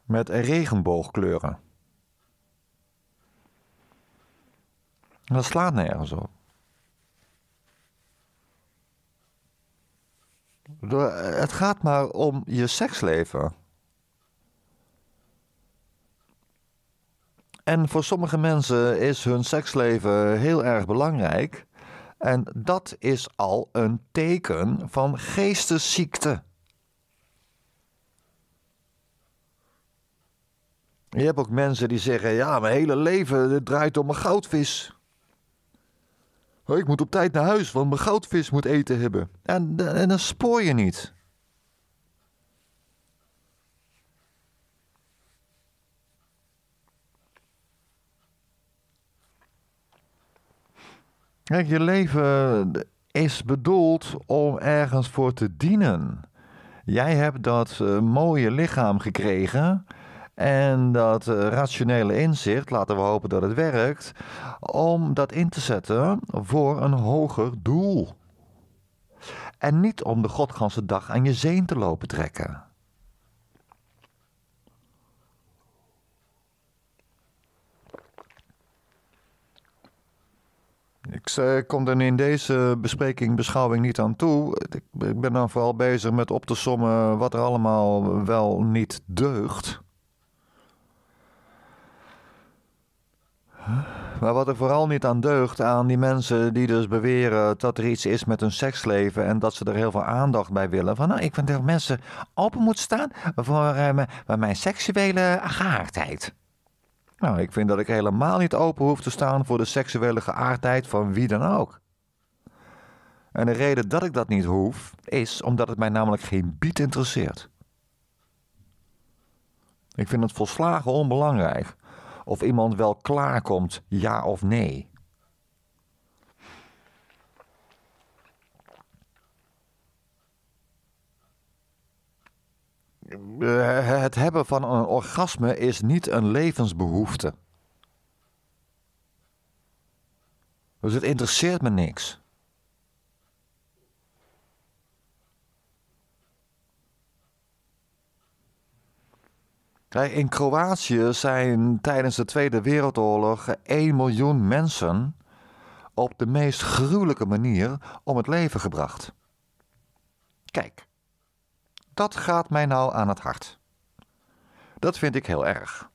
Met regenboogkleuren. Dat slaat nergens op. Eh, het gaat maar om je seksleven. En voor sommige mensen is hun seksleven heel erg belangrijk. En dat is al een teken van geestesziekte. Je hebt ook mensen die zeggen: Ja, mijn hele leven draait om een goudvis. Oh, ik moet op tijd naar huis, want mijn goudvis moet eten hebben. En, eh, en dan spoor je niet. Kijk, je leven eh, is bedoeld om ergens voor te dienen. Jij hebt dat eh, mooie lichaam gekregen en dat eh, rationele inzicht, laten we hopen dat het werkt, om dat in te zetten voor een hoger doel. En niet om de godganse dag aan je zeen te lopen trekken. Ik eh, kom er in deze bespreking, beschouwing niet aan toe. Ik ben dan vooral bezig met op te sommen wat er allemaal wel niet deugt. Maar wat er vooral niet aan deugt aan die mensen die dus beweren dat er iets is met hun seksleven en dat ze er heel veel aandacht bij willen. Van nou, ik vind dat mensen open moeten staan voor, eh, mijn seksuele geaardheid. Nou, ik vind dat ik helemaal niet open hoef te staan voor de seksuele geaardheid van wie dan ook. En de reden dat ik dat niet hoef, is omdat het mij namelijk geen bied interesseert. Ik vind het volslagen onbelangrijk of iemand wel klaarkomt, ja of nee. Eh, het hebben van een orgasme is niet een levensbehoefte. Dus het interesseert me niks. In Kroatië zijn tijdens de Tweede Wereldoorlog 1 miljoen mensen op de meest gruwelijke manier om het leven gebracht. Kijk, dat gaat mij nou aan het hart. Dat vind ik heel erg.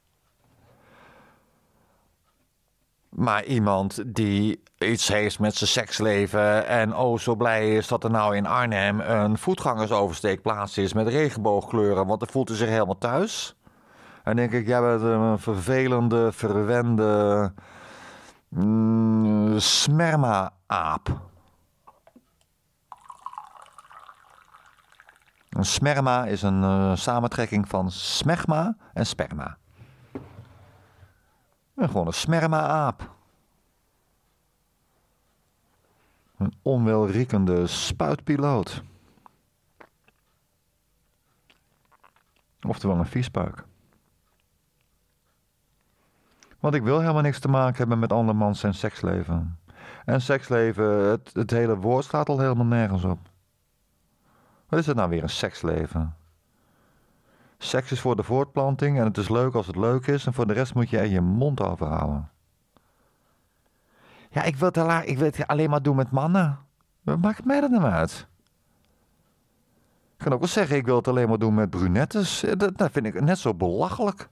Maar iemand die iets heeft met zijn seksleven en oh zo blij is dat er nou in Arnhem een voetgangersoversteek plaats is met regenboogkleuren, want dan voelt hij zich helemaal thuis. En denk ik, jij bent een vervelende, verwende mm, smerma-aap. Een smerma is een uh, samentrekking van smegma en sperma. En gewoon een smerma-aap. Een onwelriekende spuitpiloot. Oftewel een viespuik. Want ik wil helemaal niks te maken hebben met andermans zijn seksleven. En seksleven, het, het hele woord staat al helemaal nergens op. Wat is het nou weer, een seksleven? Seks is voor de voortplanting en het is leuk als het leuk is, en voor de rest moet je er je mond over houden. Ja, ik wil, het, ik wil alleen maar doen met mannen. Wat maakt mij dat nou uit? Ik kan ook wel zeggen, ik wil het alleen maar doen met brunettes. Eh, dat vind ik net zo belachelijk.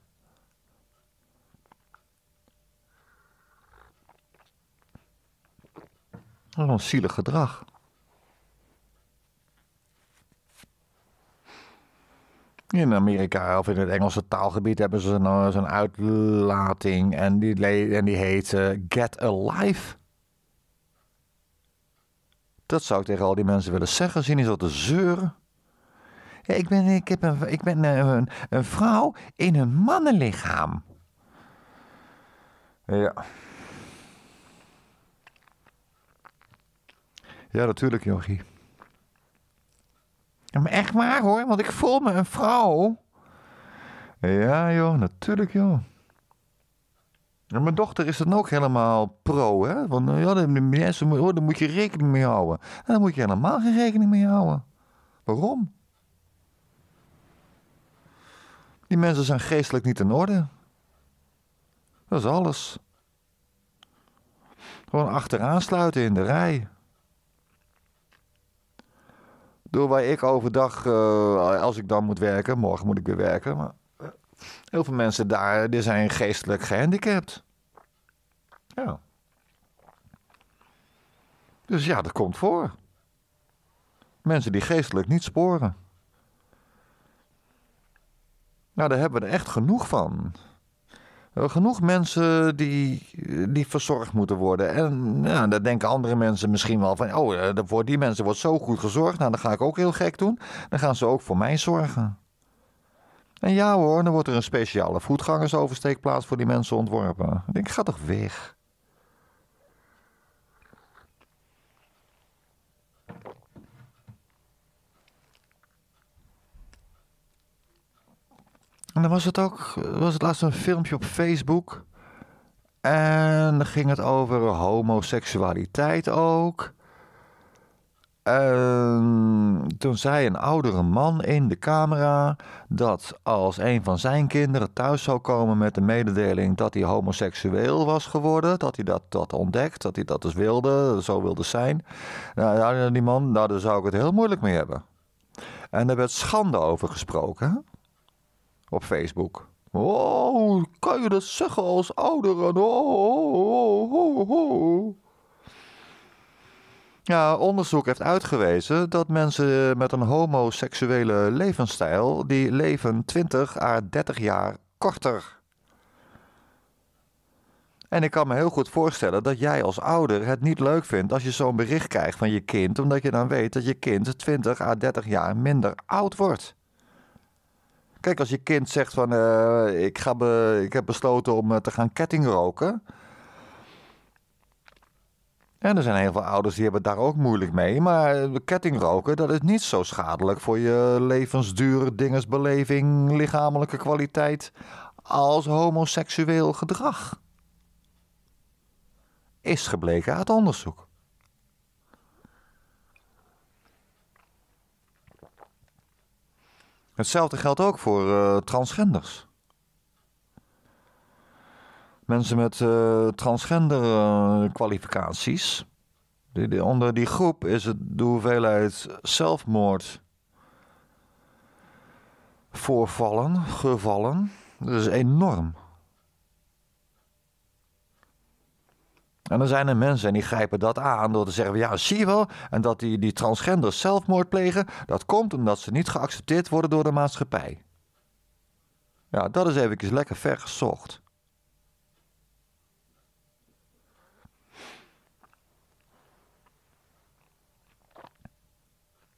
Dat een zielig gedrag. In Amerika of in het Engelse taalgebied hebben ze zo'n eh, zo uitlating en die, en die heet uh, Get Alive. Dat zou ik tegen al die mensen willen zeggen, zien is dat te zeuren. Ja, ik ben, ik heb een, ik ben eh, een, een vrouw in een mannenlichaam. Ja. Ja, natuurlijk, Jochie. maar echt waar hoor, want ik voel me een vrouw. Ja, joh, natuurlijk, joh. En mijn dochter is dan ook helemaal pro, hè? Want eh, ja, daar oh, moet je rekening mee houden. En daar moet je helemaal geen rekening mee houden. Waarom? Die mensen zijn geestelijk niet in orde. Dat is alles. Gewoon achteraan sluiten in de rij. Door waar ik overdag, eh, als ik dan moet werken, morgen moet ik weer werken. Maar eh, heel veel mensen daar die zijn geestelijk gehandicapt. Ja. Dus ja, dat komt voor. Mensen die geestelijk niet sporen. Nou, daar hebben we er echt genoeg van. Eh, genoeg mensen die, eh, die verzorgd moeten worden. En ja, daar denken andere mensen misschien wel van: oh, voor eh, die mensen wordt zo goed gezorgd. Nou, dan ga ik ook heel gek doen. Dan gaan ze ook voor mij zorgen. En ja hoor, dan wordt er een speciale voetgangersoversteekplaats voor die mensen ontworpen. Ik denk, ga toch weg. En dan was het ook, was het laatst een filmpje op Facebook. En dan ging het over homoseksualiteit ook. En toen zei een oudere man in de camera dat als een van zijn kinderen thuis zou komen met de mededeling dat hij homoseksueel was geworden, dat hij dat, dat ontdekt, dat hij dat dus wilde, zo wilde zijn. Nou, die man, nou, daar zou ik het heel moeilijk mee hebben. En daar werd schande over gesproken op Facebook. Oh, kan je dat zeggen als ouderen? Oh, oh, oh, ja, onderzoek heeft uitgewezen dat mensen met een homoseksuele levensstijl, die leven 20 à 30 jaar korter. En ik kan me heel goed voorstellen dat jij als ouder het niet leuk vindt als je zo'n bericht krijgt van je kind, omdat je dan weet dat je kind 20 à 30 jaar minder oud wordt. Kijk, als je kind zegt van eh, ik, ga ik heb besloten om eh, te gaan kettingroken. En er zijn heel veel ouders die hebben daar ook moeilijk mee. Maar eh, kettingroken, dat is niet zo schadelijk voor je levensduur, dingensbeleving, lichamelijke kwaliteit als homoseksueel gedrag. Is gebleken uit onderzoek. Hetzelfde geldt ook voor eh, transgenders. Mensen met eh, transgender eh, kwalificaties. onder die groep is het de hoeveelheid zelfmoord voorvallen, gevallen. Dat is enorm. En dan zijn er mensen en die grijpen dat aan door te zeggen: ja, zie je wel. En dat die, die transgenders zelfmoord plegen, dat komt omdat ze niet geaccepteerd worden door de maatschappij. Ja, dat is even lekker ver gezocht.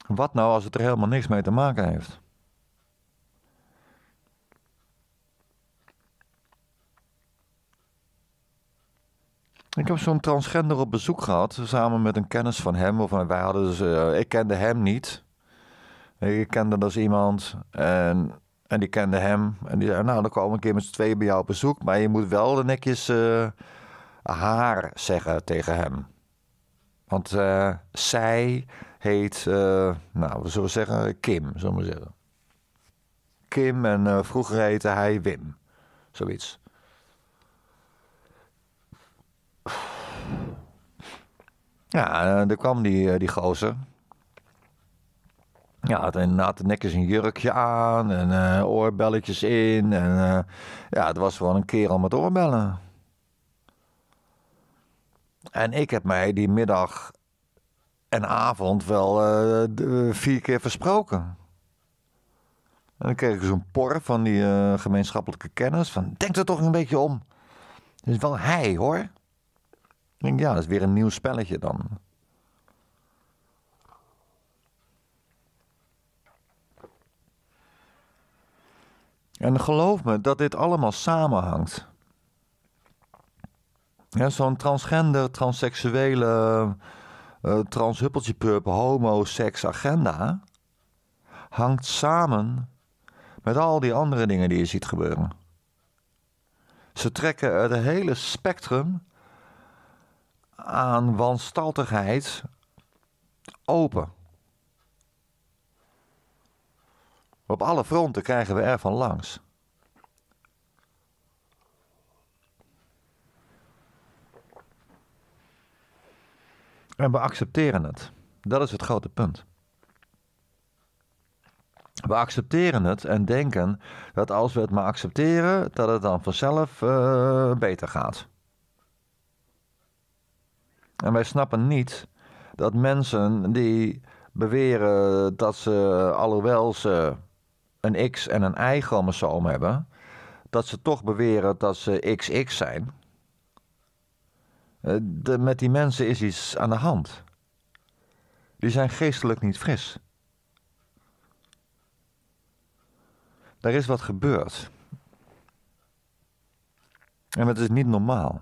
Wat nou als het er helemaal niks mee te maken heeft? Ik heb zo'n transgender op bezoek gehad, samen met een kennis van hem. Of wij hadden dus, eh, ik kende hem niet. Ik kende dus iemand en, en die kende hem. En die zei, nou, dan komen we een keer met z'n tweeën bij jou op bezoek. Maar je moet wel de netjes eh, haar zeggen tegen hem. Want eh, zij heet, nou, we zullen zeggen Kim, zullen we zeggen. Kim en vroeger heette hij Wim. Zoiets. Ja, er eh, kwam die, eh, die gozer. Ja, had inderdaad netjes een jurkje aan en uh, oorbelletjes in. En, ja, het was wel een kerel met oorbellen. En ik heb mij die middag en avond wel vier keer versproken. En dan kreeg ik zo'n por van die gemeenschappelijke kennis. Van, denk er toch een beetje om. Het is wel hij, hoor ja, dat is weer een nieuw spelletje dan. En geloof me dat dit allemaal samenhangt. Ja, Zo'n transgender, transseksuele, uh, eh, transhuppeltjepurp, homo-seks agenda hangt samen met al die andere dingen die je ziet gebeuren. Ze trekken het hele spectrum aan wanstaltigheid open. Op alle fronten krijgen we ervan langs. En we accepteren het. Dat is het grote punt. We accepteren het en denken dat als we het maar accepteren, dat het dan vanzelf eh, beter gaat. En wij snappen niet dat mensen die beweren dat ze, alhoewel ze een X en een Y-chromosoom hebben, dat ze toch beweren dat ze XX zijn. Eh, de, met die mensen is iets aan de hand. Die zijn geestelijk niet fris. Er is wat gebeurd. En dat is niet normaal.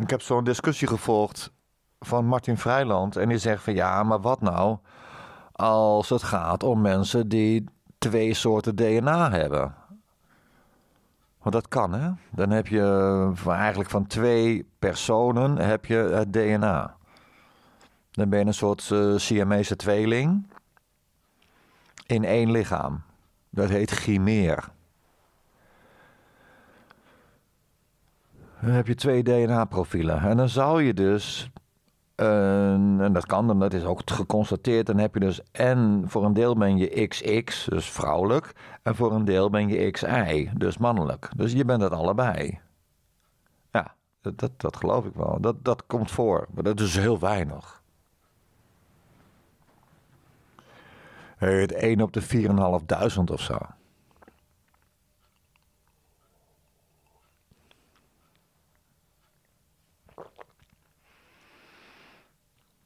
Ik heb zo'n discussie gevolgd van Martin Vrijland. En die zegt van ja, maar wat nou als het gaat om mensen die twee soorten DNA hebben? Want dat kan hè. Dan heb je eigenlijk van twee personen heb je het DNA. Dan ben je een soort uh, Siamese tweeling in één lichaam. Dat heet chimeer. Dan heb je twee DNA-profielen. En dan zou je dus en dat kan dan, dat is ook geconstateerd. Dan heb je dus en voor een deel ben je XX, dus vrouwelijk. En voor een deel ben je XY, dus mannelijk. Dus je bent het allebei. Ja, dat, dat, geloof ik wel. Dat, dat komt voor, maar dat is heel weinig. Het 1 op de 4.500 of zo.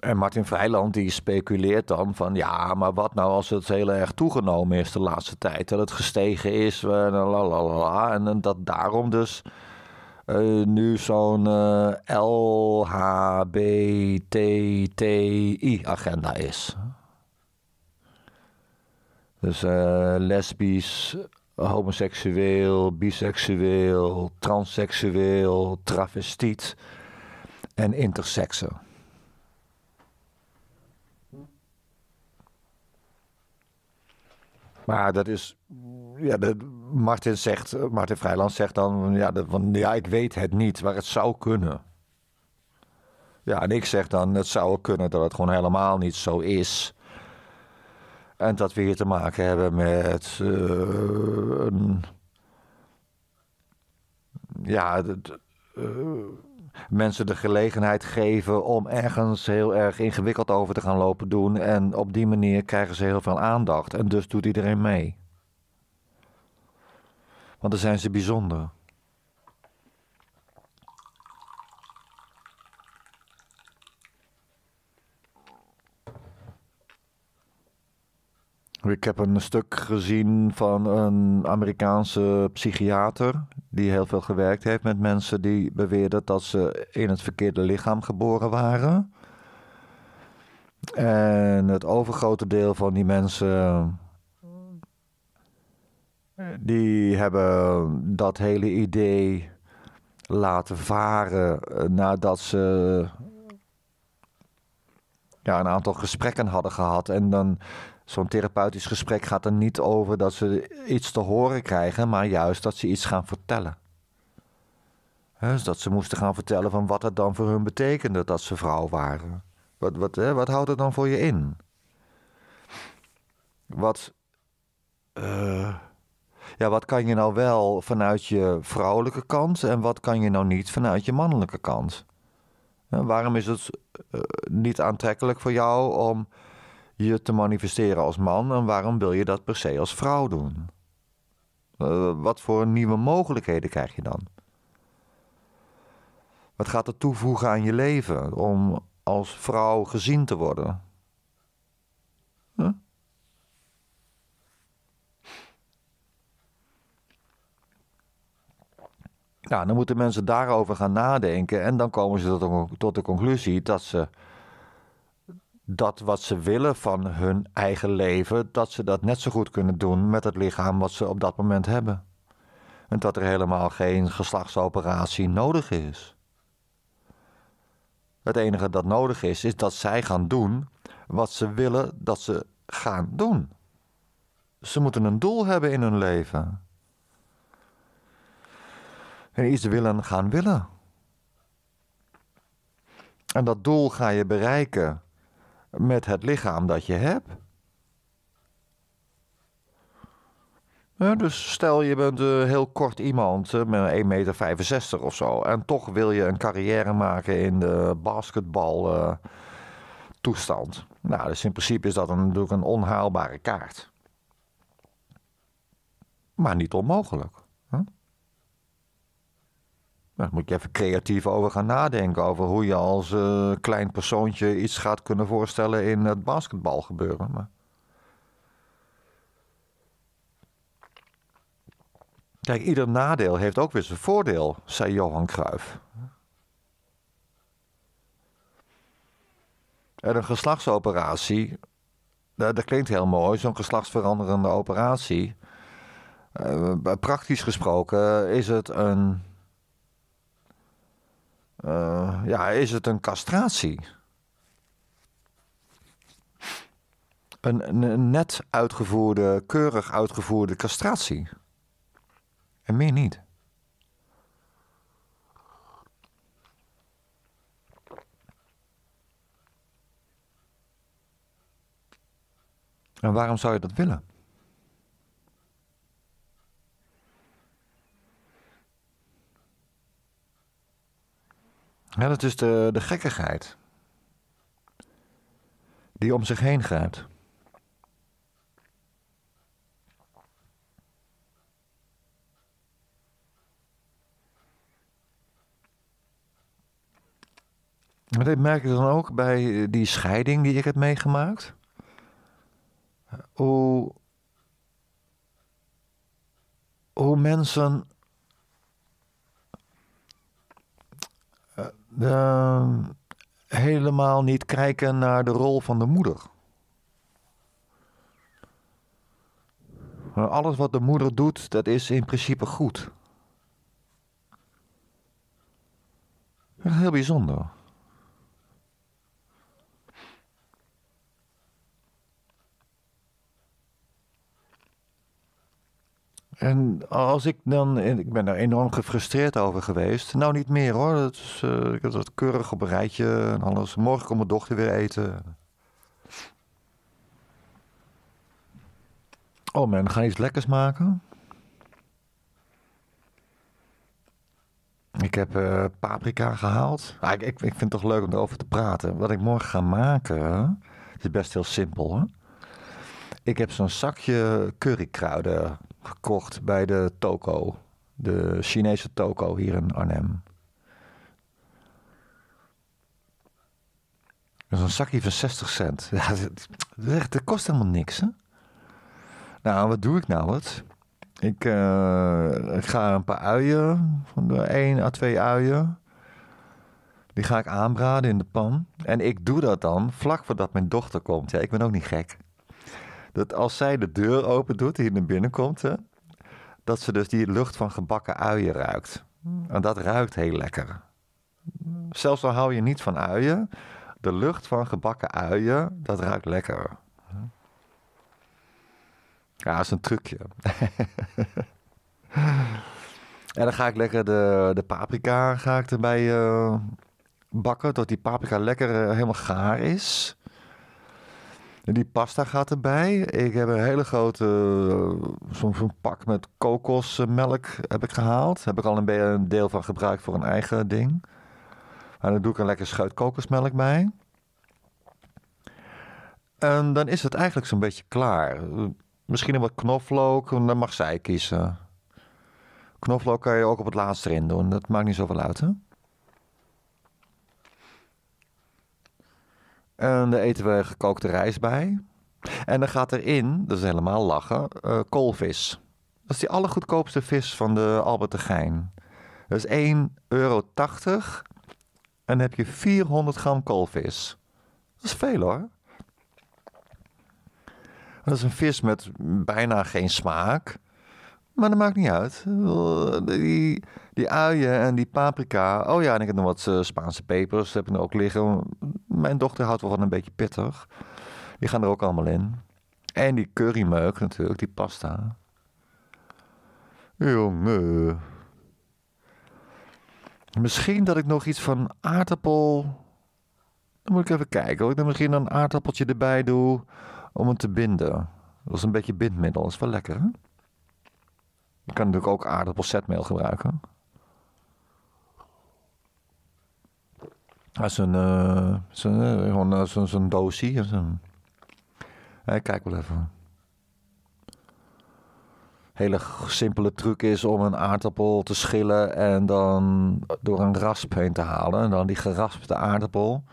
En Martin Vrijland die speculeert dan van ja, maar wat nou als het heel erg toegenomen is de laatste tijd? Dat het gestegen is, eh, en dat daarom dus eh, nu zo'n uh, eh, LHBTTI-agenda is. Dus uh, lesbisch, homoseksueel, biseksueel, transseksueel, travestiet en interseksen. Maar dat is, ja, de, Martin zegt, eh, Martin Vrijland zegt dan, ja, ja, ik weet het niet, maar het zou kunnen. Ja, en ik zeg dan, het zou kunnen dat het gewoon helemaal niet zo is. En dat we hier te maken hebben met eh, ja, het, eh, mensen de gelegenheid geven om ergens heel erg ingewikkeld over te gaan lopen doen. En op die manier krijgen ze heel veel aandacht. En dus doet iedereen mee. Want dan zijn ze bijzonder. Ik heb een stuk gezien van een Amerikaanse psychiater die heel veel gewerkt heeft met mensen die beweerden dat ze in het verkeerde lichaam geboren waren. En het overgrote deel van die mensen. die hebben dat hele idee laten varen eh, nadat ze ja, een aantal gesprekken hadden gehad. En dan zo'n therapeutisch gesprek gaat er niet over dat ze iets te horen krijgen, maar juist dat ze iets gaan vertellen. Dus dat ze moesten gaan vertellen van wat het dan voor hun betekende dat ze vrouw waren. Wat, wat, he, wat houdt het dan voor je in? Wat, eh, ja, wat kan je nou wel vanuit je vrouwelijke kant en wat kan je nou niet vanuit je mannelijke kant? waarom is het eh, niet aantrekkelijk voor jou om je te manifesteren als man en waarom wil je dat per se als vrouw doen? Eh, wat voor nieuwe mogelijkheden krijg je dan? Wat gaat het toevoegen aan je leven om als vrouw gezien te worden? Nou, dan moeten mensen daarover gaan nadenken en dan komen ze tot de conclusie dat ze dat wat ze willen van hun eigen leven, dat ze dat net zo goed kunnen doen met het lichaam wat ze op dat moment hebben. En dat er helemaal geen geslachtsoperatie nodig is. Het enige dat nodig is, is dat zij gaan doen wat ze willen dat ze gaan doen. Ze moeten een doel hebben in hun leven. En iets willen gaan willen. En dat doel ga je bereiken met het lichaam dat je hebt. dus stel je bent eh, heel kort iemand, eh, met 1,65 meter of zo, en toch wil je een carrière maken in de basketbaltoestand. Eh, nou, dus in principe is dat een, natuurlijk een onhaalbare kaart. Maar niet onmogelijk daar moet je even creatief over gaan nadenken. Over hoe je als eh, klein persoontje iets gaat kunnen voorstellen in het basketbal gebeuren. Maar... Kijk, ieder nadeel heeft ook weer zijn voordeel, zei Johan Cruijff. En een geslachtsoperatie, dat, klinkt heel mooi, zo'n geslachtsveranderende operatie. Uh, praktisch gesproken is het een eh, ja, is het een castratie? een net uitgevoerde, keurig uitgevoerde castratie. En meer niet. En waarom zou je dat willen? Ja, dat is de, de gekkigheid. Die om zich heen gaat. Maar dit merk ik dan ook bij eh, die scheiding die ik heb meegemaakt. Hoe, hoe mensen Ehm, helemaal niet kijken naar de rol van de moeder. Alles wat de moeder doet, dat is in principe goed. Heel bijzonder. En als ik dan, ik ben daar enorm gefrustreerd over geweest. Nou, niet meer hoor. Dat is, uh, ik had dat keurig op een rijtje en alles. Morgen komt mijn dochter weer eten. Oh man, ga gaan iets lekkers maken? Ik heb eh, paprika gehaald. Ah, ik, vind het toch leuk om erover te praten. Wat ik morgen ga maken, is best heel simpel. Hè? Ik heb zo'n zakje currykruiden gekocht bij de toko. De Chinese toko hier in Arnhem. Dat is een zakje van 60 cent. <laughs> Ja, dat, dat, kost helemaal niks, hè? Nou, wat doe ik nou wat? Ik, eh, ik ga een paar uien, van de 1 à 2 uien. Die ga ik aanbraden in de pan. En ik doe dat dan vlak voordat mijn dochter komt. Ja, ik ben ook niet gek dat als zij de deur open doet, die naar binnen komt, hè, dat ze dus die lucht van gebakken uien ruikt. En dat ruikt heel lekker. Zelfs al hou je niet van uien, de lucht van gebakken uien, dat ruikt lekker. Ja, dat is een trucje. <laughs> en dan ga ik lekker de, de paprika ga ik erbij eh, bakken, tot die paprika lekker eh, helemaal gaar is. Die pasta gaat erbij. Ik heb een hele grote, soms eh, een pak met kokosmelk heb ik gehaald. Daar heb ik al een deel van gebruikt voor een eigen ding. En dan doe ik een lekker scheut kokosmelk bij. En dan is het eigenlijk zo'n beetje klaar. Misschien een wat knoflook, dan mag zij kiezen. Knoflook kan je ook op het laatste erin doen. Dat maakt niet zoveel uit, hè? En daar eten we gekookte rijst bij. En dan gaat erin, dat is helemaal lachen, uh, koolvis. Dat is die allergoedkoopste vis van de Albert de Dat is 1,80 euro. En dan heb je 400 gram koolvis. Dat is veel hoor. Dat is een vis met bijna geen smaak. Maar dat maakt niet uit. Die, die uien en die paprika. Oh ja, en ik heb nog wat eh, Spaanse pepers. Dat heb ik er ook liggen. Mijn dochter houdt wel van een beetje pittig. Die gaan er ook allemaal in. En die currymeuk natuurlijk, die pasta. Jongen. Misschien dat ik nog iets van aardappel. Dan moet ik even kijken. Of ik dan misschien een aardappeltje erbij doe. Om het te binden. Dat is een beetje bindmiddel. Dat is wel lekker. Hè? Je kan natuurlijk ook aardappelzetmeel gebruiken. Dat is een, uh, gewoon eh, zo'n, zo'n kijk wel even. Hele simpele truc is om een aardappel te schillen en dan door een rasp heen te halen. En dan die geraspte aardappel.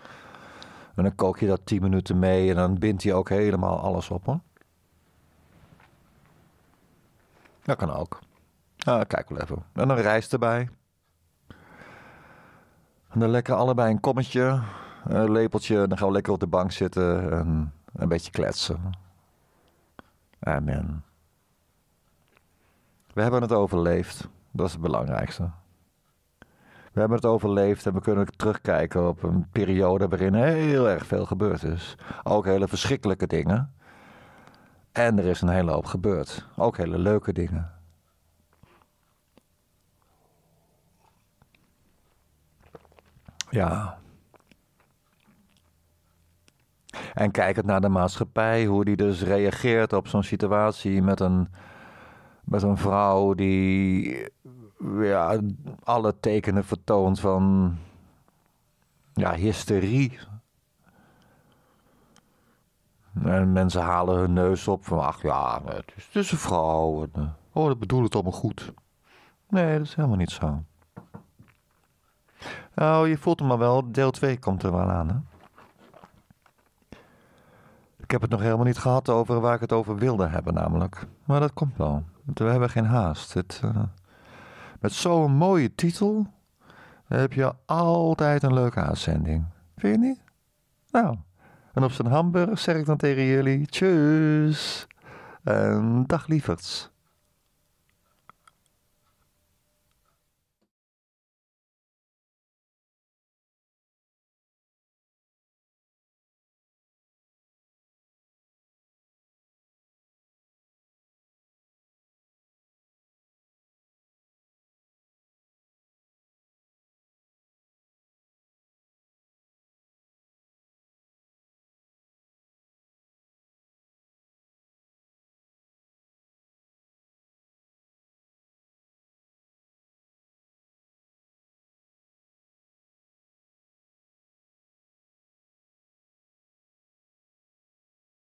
En dan kook je dat 10 minuten mee en dan bindt hij ook helemaal alles op Dat kan ook. Nou, kijk wel even. En een rijst erbij. En dan lekker allebei een kommetje, een lepeltje. Dan gaan we lekker op de bank zitten en een beetje kletsen. Amen. We hebben het overleefd. Dat is het belangrijkste. We hebben het overleefd en we kunnen terugkijken op een periode waarin heel erg veel gebeurd is. Ook hele verschrikkelijke dingen. En er is een hele hoop gebeurd. Ook hele leuke dingen. Ja. En kijkend naar de maatschappij, hoe die dus reageert op zo'n situatie met een, met een vrouw die ja, alle tekenen vertoont van ja, hysterie en mensen halen hun neus op van, ach ja, het is, het een vrouw. Eh, oh, dat bedoel het allemaal goed. Nee, dat is helemaal niet zo. Nou, je voelt hem maar wel. Deel 2 komt er wel aan, hè? Ik heb het nog helemaal niet gehad over waar ik het over wilde hebben, namelijk. Maar dat komt wel. We hebben geen haast. Het, eh, met zo'n mooie titel eh, heb je altijd een leuke uitzending. Vind je niet? Nou. En op zijn Hamburg zeg ik dan tegen jullie: Tjus. En dag lieverds.